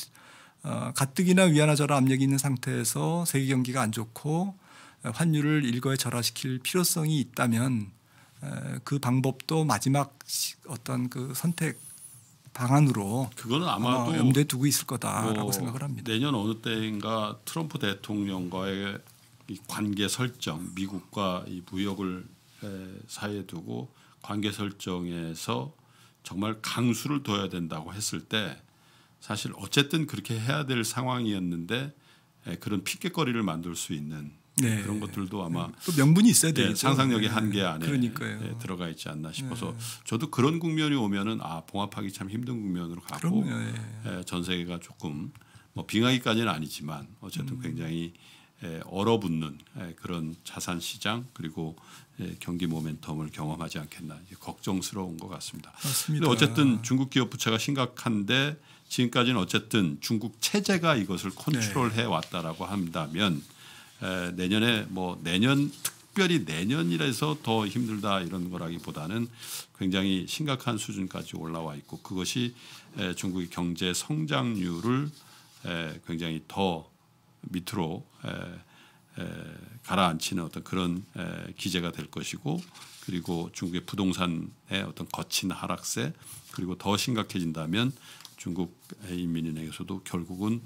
어, 가뜩이나 위안화 절하 압력이 있는 상태에서 세계 경기가 안 좋고 환율을 일거에 절하시킬 필요성이 있다면 그 방법도 마지막 어떤 그 선택 방안으로 그거는 아마도 염두에 두고 있을 거다라고 뭐 생각을 합니다. 내년 어느 때인가 트럼프 대통령과의 관계 설정, 미국과 이 무역을 사이에 두고 관계 설정에서 정말 강수를 둬야 된다고 했을 때 사실 어쨌든 그렇게 해야 될 상황이었는데 그런 핏갯거리를 만들 수 있는 네. 그런 것들도 아마 네. 또 명분이 있어야 되죠 네, 상상력의 네. 한계 안에 네, 들어가 있지 않나 네. 싶어서 저도 그런 국면이 오면은 아 봉합하기 참 힘든 국면으로 가고 예. 예, 전 세계가 조금 뭐 빙하기까지는 아니지만 어쨌든 음. 굉장히 에, 예, 얼어붙는 에, 예, 그런 자산 시장 그리고 에, 경기 모멘텀을 경험하지 않겠나 걱정스러운 것 같습니다. 맞습니다. 어쨌든 중국 기업 부채가 심각한데 지금까지는 어쨌든 중국 체제가 이것을 컨트롤해 왔다라고 한다면 내년에 뭐 내년 특별히 내년이라 해서 더 힘들다 이런 거라기보다는 굉장히 심각한 수준까지 올라와 있고 그것이 중국의 경제 성장률을 굉장히 더 밑으로 가라앉히는 어떤 그런 기재가될 것이고 그리고 중국의 부동산의 어떤 거친 하락세 그리고 더 심각해진다면 중국 인민은행에서도 결국은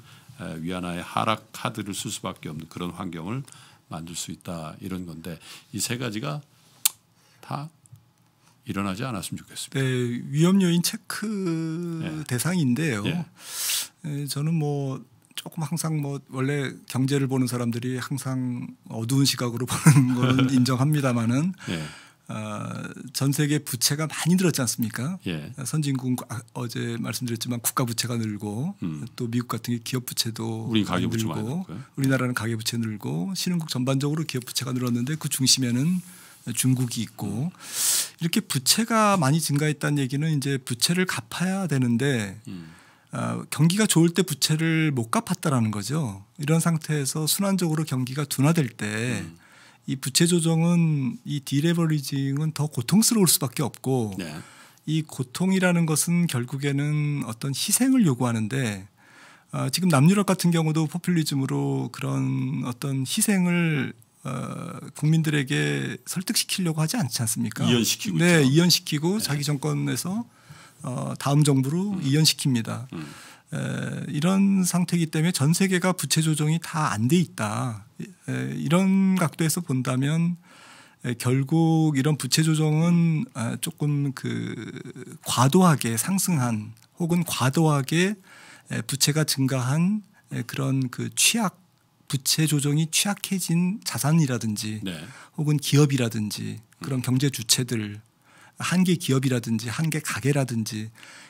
위안화의 하락 카드를 쓸 수밖에 없는 그런 환경을 만들 수 있다 이런 건데 이 세 가지가 다 일어나지 않았으면 좋겠습니다. 네, 위험 요인 체크 네. 대상인데요. 네. 저는 뭐 조금 항상 뭐 원래 경제를 보는 사람들이 항상 어두운 시각으로 보는 거 인정합니다만은 네. 어, 전 세계 부채가 많이 늘었지 않습니까? 예. 선진국 아, 어제 말씀드렸지만 국가 부채가 늘고 음. 또 미국 같은 게 기업 부채도 우리 가계 부채 늘고 우리나라는 가계 부채 늘고 신흥국 전반적으로 기업 부채가 늘었는데 그 중심에는 중국이 있고 음. 이렇게 부채가 많이 증가했다는 얘기는 이제 부채를 갚아야 되는데 음. 어, 경기가 좋을 때 부채를 못 갚았다라는 거죠. 이런 상태에서 순환적으로 경기가 둔화될 때 음. 이 부채 조정은 이 디레버리징은 더 고통스러울 수밖에 없고 네. 이 고통이라는 것은 결국에는 어떤 희생을 요구하는데 어, 지금 남유럽 같은 경우도 포퓰리즘으로 그런 어떤 희생을 어, 국민들에게 설득시키려고 하지 않지 않습니까? 이연시키고 네, 있죠. 이연시키고 네. 자기 정권에서 어, 다음 정부로 음. 이연시킵니다. 음. 에, 이런 상태이기 때문에 전 세계가 부채 조정이 다 안 돼 있다. 에, 이런 각도에서 본다면 에, 결국 이런 부채 조정은 아, 조금 그 과도하게 상승한 혹은 과도하게 에, 부채가 증가한 에, 그런 그 취약 부채 조정이 취약해진 자산이라든지 네. 혹은 기업이라든지 그런 경제 주체들 한계 기업이라든지 한계 가게라든지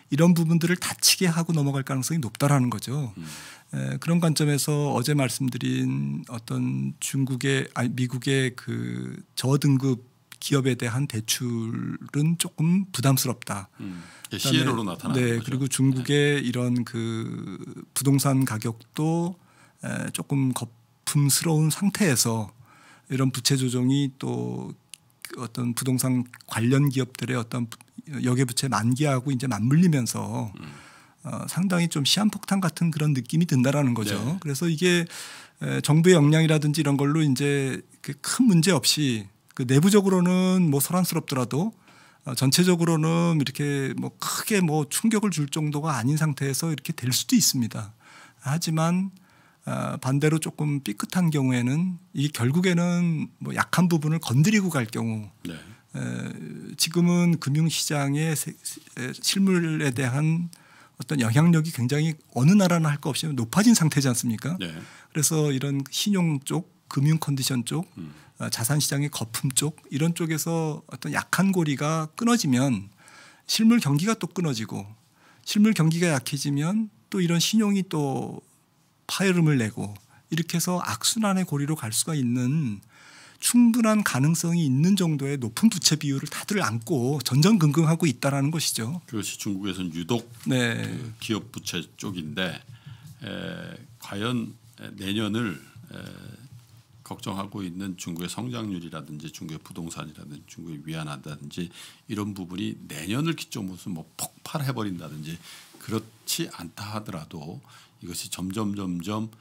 이런 부분들을 다치게 하고 넘어갈 가능성이 높다라는 거죠. 음. 에, 그런 관점에서 어제 말씀드린 어떤 중국의 아니 미국의 그 저등급 기업에 대한 대출은 조금 부담스럽다. 음. 시혜로 나타나는 네, 거죠. 그리고 중국의 네. 이런 그 부동산 가격도 에, 조금 거품스러운 상태에서 이런 부채 조정이 또 어떤 부동산 관련 기업들의 어떤 여계부채 만기하고 이제 맞물리면서 음. 어, 상당히 좀 시한폭탄 같은 그런 느낌이 든다라는 거죠. 네. 그래서 이게 정부의 역량이라든지 이런 걸로 이제 그 큰 문제 없이 그 내부적으로는 뭐 소란스럽더라도 어, 전체적으로는 이렇게 뭐 크게 뭐 충격을 줄 정도가 아닌 상태에서 이렇게 될 수도 있습니다. 하지만 어, 반대로 조금 삐끗한 경우에는 이 결국에는 뭐 약한 부분을 건드리고 갈 경우 네. 지금은 금융시장의 실물에 대한 어떤 영향력이 굉장히 어느 나라나 할거 없이 높아진 상태지 않습니까? 네. 그래서 이런 신용 쪽, 금융 컨디션 쪽, 음. 아, 자산 시장의 거품 쪽 이런 쪽에서 어떤 약한 고리가 끊어지면 실물 경기가 또 끊어지고 실물 경기가 약해지면 또 이런 신용이 또 파열음을 내고 이렇게 해서 악순환의 고리로 갈 수가 있는 충분한 가능성이 있는 정도의 높은 부채 비율을 다들 안고 전전긍긍하고 있다라는 것이죠. 그것이 중국에서는 유독 네. 그 기업 부채 쪽인데 에, 과연 내년을 에, 걱정하고 있는 중국의 성장률이라든지 중국의 부동산이라든지 중국의 위안하다든지 이런 부분이 내년을 기점으로 뭐 폭발해 버린다든지 그렇지 않다 하더라도 이것이 점점 점점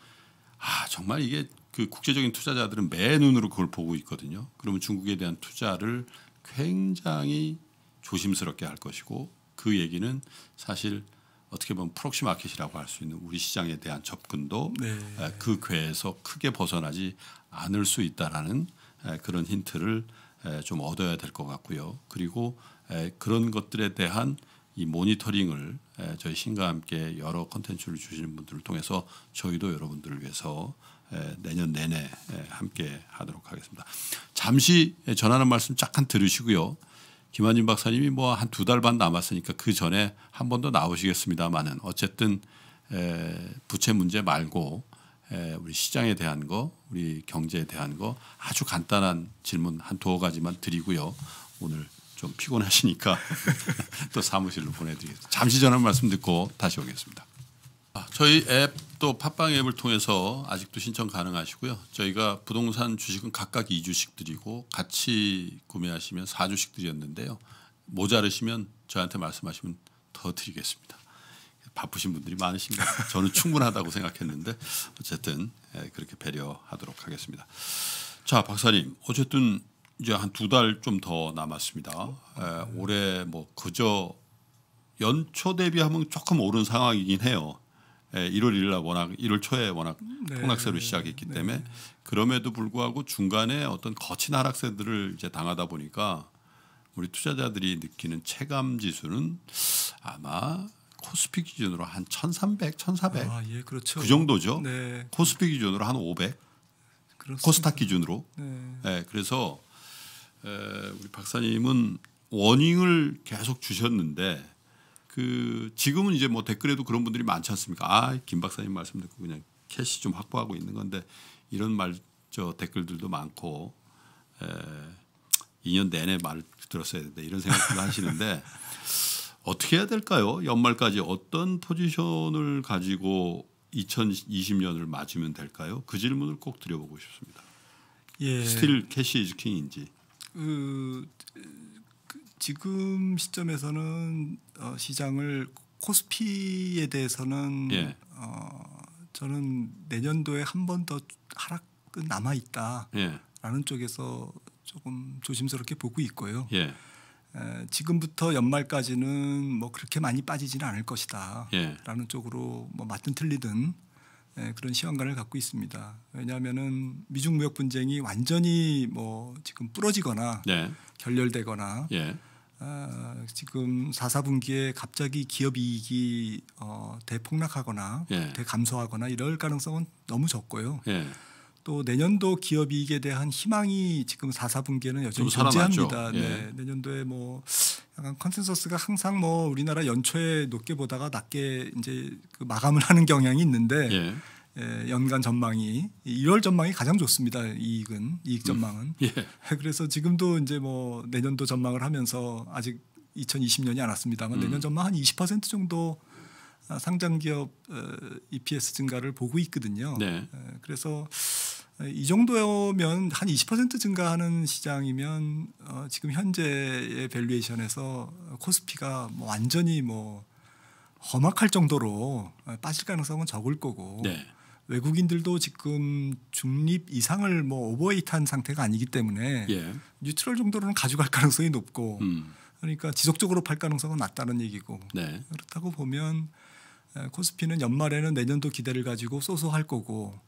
아 정말 이게 그 국제적인 투자자들은 매 눈으로 그걸 보고 있거든요. 그러면 중국에 대한 투자를 굉장히 조심스럽게 할 것이고 그 얘기는 사실 어떻게 보면 프록시 마켓이라고 할 수 있는 우리 시장에 대한 접근도 네. 그 궤에서 크게 벗어나지 않을 수 있다라는 그런 힌트를 좀 얻어야 될 것 같고요. 그리고 그런 것들에 대한 이 모니터링을 저희 신과 함께 여러 컨텐츠를 주시는 분들을 통해서 저희도 여러분들을 위해서 예, 내년 내내 예, 함께 하도록 하겠습니다. 잠시 전하는 말씀 잠깐 들으시고요. 김한진 박사님이 뭐 한 두 달 반 남았으니까 그 전에 한 번 더 나오시겠습니다만은 어쨌든 예, 부채 문제 말고 우리 시장에 대한 거, 우리 경제에 대한 거 아주 간단한 질문 한 두어 가지만 드리고요. 오늘 좀 피곤하시니까 또 사무실로 보내드리겠습니다. 잠시 전한 말씀 듣고 다시 오겠습니다. 아, 저희 앱 또 팟빵 앱을 통해서 아직도 신청 가능하시고요. 저희가 부동산 주식은 각각 2주씩 드리고 같이 구매하시면 4주씩 드렸는데요. 모자르시면 저한테 말씀하시면 더 드리겠습니다. 바쁘신 분들이 많으신가 저는 충분하다고 생각했는데 어쨌든 예, 그렇게 배려하도록 하겠습니다. 자 박사님 어쨌든 이제 한 두 달 좀 더 남았습니다. 에, 예, 올해 뭐 그저 연초 대비하면 조금 오른 상황이긴 해요. 1월 예, 1일 날 워낙 1월 초에 워낙 음, 네. 폭락세로 시작했기 네. 때문에 그럼에도 불구하고 중간에 어떤 거친 하락세들을 이제 당하다 보니까 우리 투자자들이 느끼는 체감 지수는 아마 코스피 기준으로 한 1,300, 1,400. 아, 예, 그렇죠. 그 정도죠. 네. 코스피 기준으로 한 500. 그렇습니다. 코스닥 기준으로. 네. 네 그래서 에, 우리 박사님은 워닝을 계속 주셨는데 그 지금은 이제 뭐 댓글에도 그런 분들이 많지 않습니까? 아, 김 박사님 말씀 듣고 그냥 캐시 좀 확보하고 있는 건데 이런 말 저 댓글들도 많고 에, 2년 내내 말 들었어야 된다 이런 생각도 하시는데 어떻게 해야 될까요? 연말까지 어떤 포지션을 가지고 2020년을 맞으면 될까요? 그 질문을 꼭 드려보고 싶습니다. 예. 스틸 캐시 이즈 킹인지. 그, 그, 지금 시점에서는 어, 시장을 코스피에 대해서는 예. 어, 저는 내년도에 한 번 더 하락은 남아 있다라는 예. 쪽에서 조금 조심스럽게 보고 있고요. 예. 에, 지금부터 연말까지는 뭐 그렇게 많이 빠지지는 않을 것이다라는 예. 쪽으로 뭐 맞든 틀리든 에, 그런 시험관을 갖고 있습니다. 왜냐하면은 미중 무역 분쟁이 완전히 뭐 지금 부러지거나 네. 결렬되거나. 예. 아, 지금 4, 4분기에 갑자기 기업 이익이 어, 대폭락하거나 예. 대감소하거나 이럴 가능성은 너무 적고요. 예. 또 내년도 기업 이익에 대한 희망이 지금 4, 4분기에는 여전히 존재합니다. 예. 네. 내년도에 뭐 약간 컨센서스가 항상 뭐 우리나라 연초에 높게 보다가 낮게 이제 그 마감을 하는 경향이 있는데 예. 연간 전망이 1월 전망이 가장 좋습니다. 이익은 이익 음. 전망은. 음, 예. 그래서 지금도 이제 뭐 내년도 전망을 하면서 아직 2020년이 안 왔습니다만 음. 내년 전망 한 20% 정도 아, 상장 기업 EPS 어, 증가를 보고 있거든요. 네. 그래서 어, 이 정도면 한 20% 증가하는 시장이면 어, 지금 현재의 밸류에이션에서 코스피가 뭐 완전히 뭐 험악할 정도로 어, 빠질 가능성은 적을 거고 네. 외국인들도 지금 중립 이상을 뭐 오버웨이트한 상태가 아니기 때문에 예. 뉴트럴 정도로는 가져갈 가능성이 높고 음. 그러니까 지속적으로 팔 가능성은 낮다는 얘기고 네. 그렇다고 보면 코스피는 연말에는 내년도 기대를 가지고 소소할 거고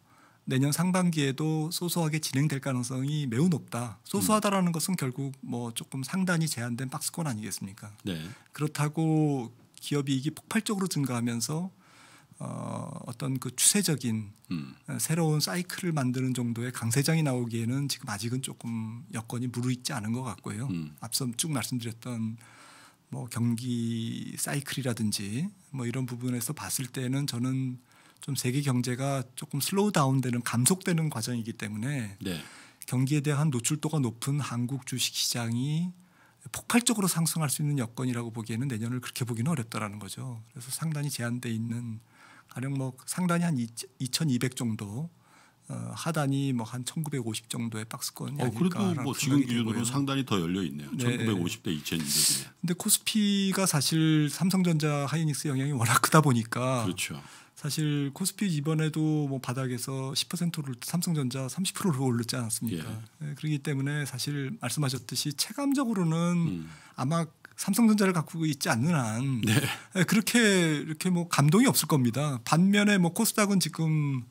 내년 상반기에도 소소하게 진행될 가능성이 매우 높다. 소소하다라는 음. 것은 결국 뭐 조금 상단이 제한된 박스권 아니겠습니까? 네. 그렇다고 기업 이익이 폭발적으로 증가하면서 어, 어떤 그 추세적인 음. 어, 새로운 사이클을 만드는 정도의 강세장이 나오기에는 지금 아직은 조금 여건이 무르익지 않은 것 같고요. 음. 앞서 쭉 말씀드렸던 뭐 경기 사이클이라든지 뭐 이런 부분에서 봤을 때는 저는 좀 세계 경제가 조금 슬로우 다운되는 감속되는 과정이기 때문에 네. 경기에 대한 노출도가 높은 한국 주식 시장이 폭발적으로 상승할 수 있는 여건이라고 보기에는 내년을 그렇게 보기는 어렵다라는 거죠. 그래서 상당히 제한돼 있는 가령 뭐 상단이 한 2,200 정도 어, 하단이 뭐 한 1950 정도의 박스권이 어, 그래도 뭐 지금 기준으로 상단이 더 열려 있네요. 네. 1950 대 2200. 근데 코스피가 사실 삼성전자, 하이닉스 영향이 워낙 크다 보니까 그렇죠. 사실 코스피 이번에도 뭐 바닥에서 10%를 삼성전자 30%로 올렸지 않았습니까? 예. 네, 그렇기 때문에 사실 말씀하셨듯이 체감적으로는 음. 아마 삼성전자를 갖고 있지 않는 한 네. 예, 그렇게 이렇게 뭐 감동이 없을 겁니다. 반면에 뭐 코스닥은 지금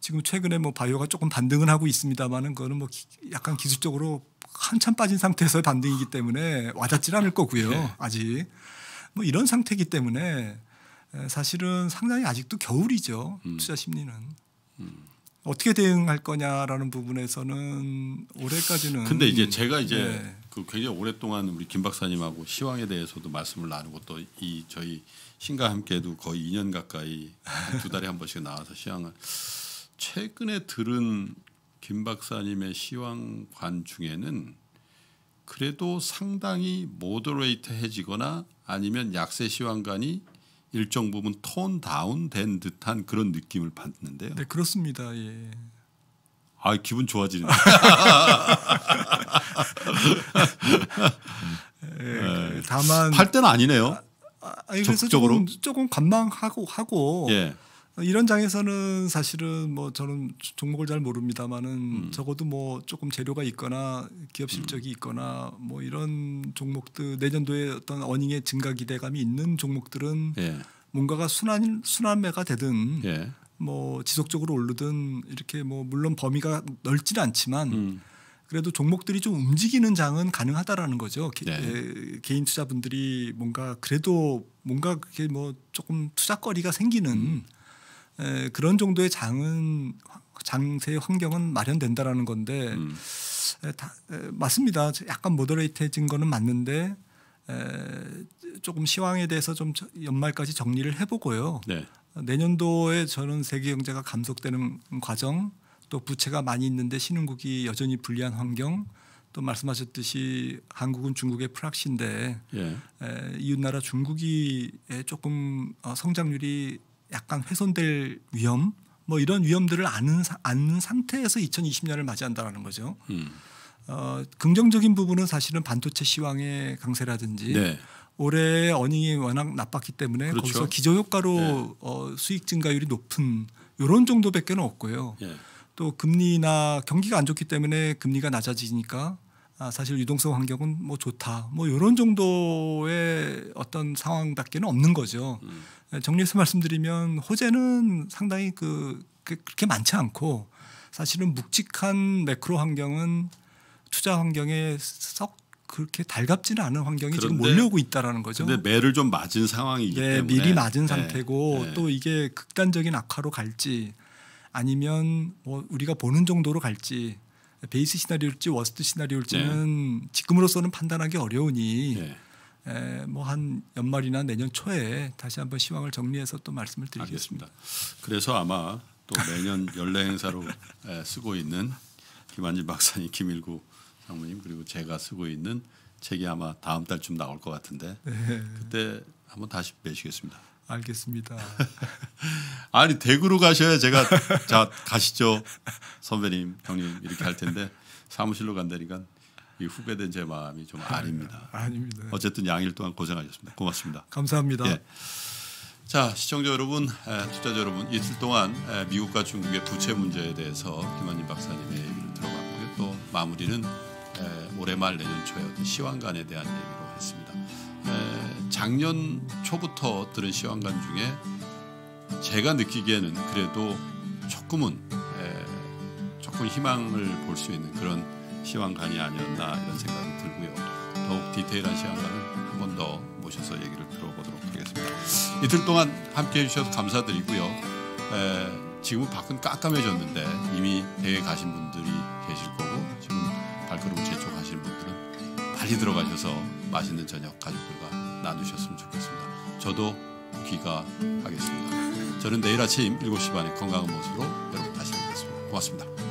지금 최근에 뭐 바이오가 조금 반등은 하고 있습니다만은 그거는 뭐 기, 약간 기술적으로 한참 빠진 상태에서의 반등이기 때문에 와닿질 않을 거고요. 네. 아직 뭐 이런 상태이기 때문에 예, 사실은 상당히 아직도 겨울이죠 음. 투자 심리는. 음. 어떻게 대응할 거냐라는 부분에서는 올해까지는 근데 이제 제가 이제 네. 그 굉장히 오랫동안 우리 김 박사님하고 시황에 대해서도 말씀을 나누고 또 이 저희 신과 함께도 거의 2년 가까이 두 달에 한 번씩 나와서 시황을 최근에 들은 김 박사님의 시황관 중에는 그래도 상당히 모더레이트해지거나 아니면 약세 시황관이 일정 부분 톤 다운된 듯한 그런 느낌을 받는데요. 네 그렇습니다. 예. 아 기분 좋아지는. 예, 네. 다만 팔 때는 아니네요. 아, 아 아니, 적극적으로 조금, 조금 관망하고 하고 예. 이런 장에서는 사실은 뭐 저는 종목을 잘 모릅니다만은 음. 적어도 뭐 조금 재료가 있거나 기업 음. 실적이 음. 있거나 뭐 이런 종목들 내년도에 어떤 어닝의 증가 기대감이 있는 종목들은 예. 뭔가가 순환 순환매가 되든. 예. 뭐 지속적으로 오르든 이렇게 뭐 물론 범위가 넓지는 않지만 음. 그래도 종목들이 좀 움직이는 장은 가능하다라는 거죠. 네. 게, 예, 개인 투자분들이 뭔가 그래도 뭔가 그게 뭐 조금 투자거리가 생기는 음. 에, 예, 그런 정도의 장은 장세 의 환경은 마련된다라는 건데 음. 에, 예, 다, 에, 맞습니다. 약간 모더레이트해진 거는 맞는데 에, 조금 시황에 대해서 좀 연말까지 정리를 해보고요. 네. 내년도에 저는 세계 경제가 감속되는 과정 또 부채가 많이 있는데 신흥국이 여전히 불리한 환경 또 말씀하셨듯이 한국은 중국의 프락시인데 예. 에, 이웃나라 중국이 조금 어, 성장률이 약간 훼손될 위험 뭐 이런 위험들을 아는, 아는 상태에서 2020년을 맞이한다라는 거죠. 음. 어, 긍정적인 부분은 사실은 반도체 시황의 강세라든지 네. 올해 어닝이 워낙 나빴기 때문에 그렇죠. 거기서 기저효과로 예. 어, 수익 증가율이 높은 요런 정도밖에는 없고요. 예. 또 금리나 경기가 안 좋기 때문에 금리가 낮아지니까 아, 사실 유동성 환경은 뭐 좋다 뭐 요런 정도의 어떤 상황밖에는 없는 거죠. 음. 정리해서 말씀드리면 호재는 상당히 그, 그 그렇게 많지 않고 사실은 묵직한 매크로 환경은 투자 환경에 썩 그렇게 달갑지는 않은 환경이 지금 몰려오고 있다라는 거죠. 근데 매를 좀 맞은 상황이기 네, 때문에 미리 맞은 상태고 네, 네. 또 이게 극단적인 악화로 갈지 아니면 뭐 우리가 보는 정도로 갈지 베이스 시나리오일지 워스트 시나리오일지는 네. 지금으로서는 판단하기 어려우니 네. 뭐한 연말이나 내년 초에 다시 한번 시황을 정리해서 또 말씀을 드리겠습니다. 알겠습니다. 그래서 아마 또 매년 연례 행사로 쓰고 있는 김한진 박사님, 김일구 장모님 그리고 제가 쓰고 있는 책이 아마 다음 달쯤 나올 것 같은데 네. 그때 한번 다시 뵈시겠습니다. 알겠습니다. 아니 대구로 가셔야 제가 자 가시죠 선배님 형님 이렇게 할 텐데 사무실로 간다니까 이 후배된 제 마음이 좀 아닙니다. 아, 아닙니다. 어쨌든 양일 동안 고생하셨습니다. 고맙습니다. 감사합니다. 예. 자 시청자 여러분, 투자자 여러분 이틀 동안 미국과 중국의 부채 문제에 대해서 김한진 박사님의 얘기를 들어봤고요. 또 마무리는 올해 말 내년 초에 어떤 시황관에 대한 얘기로 했습니다. 에, 작년 초부터 들은 시황관 중에 제가 느끼기에는 그래도 조금은 에, 조금 희망을 볼 수 있는 그런 시황관이 아니었나 이런 생각이 들고요. 더욱 디테일한 시황관을 한 번 더 모셔서 얘기를 들어보도록 하겠습니다. 이틀 동안 함께해 주셔서 감사드리고요. 에, 지금은 밖은 깜깜해졌는데 이미 대회 가신 분들이 계실 거고 많이 들어가셔서 맛있는 저녁 가족들과 나누셨으면 좋겠습니다. 저도 귀가하겠습니다. 저는 내일 아침 7시 반에 건강한 모습으로 여러분 다시 뵙겠습니다. 고맙습니다.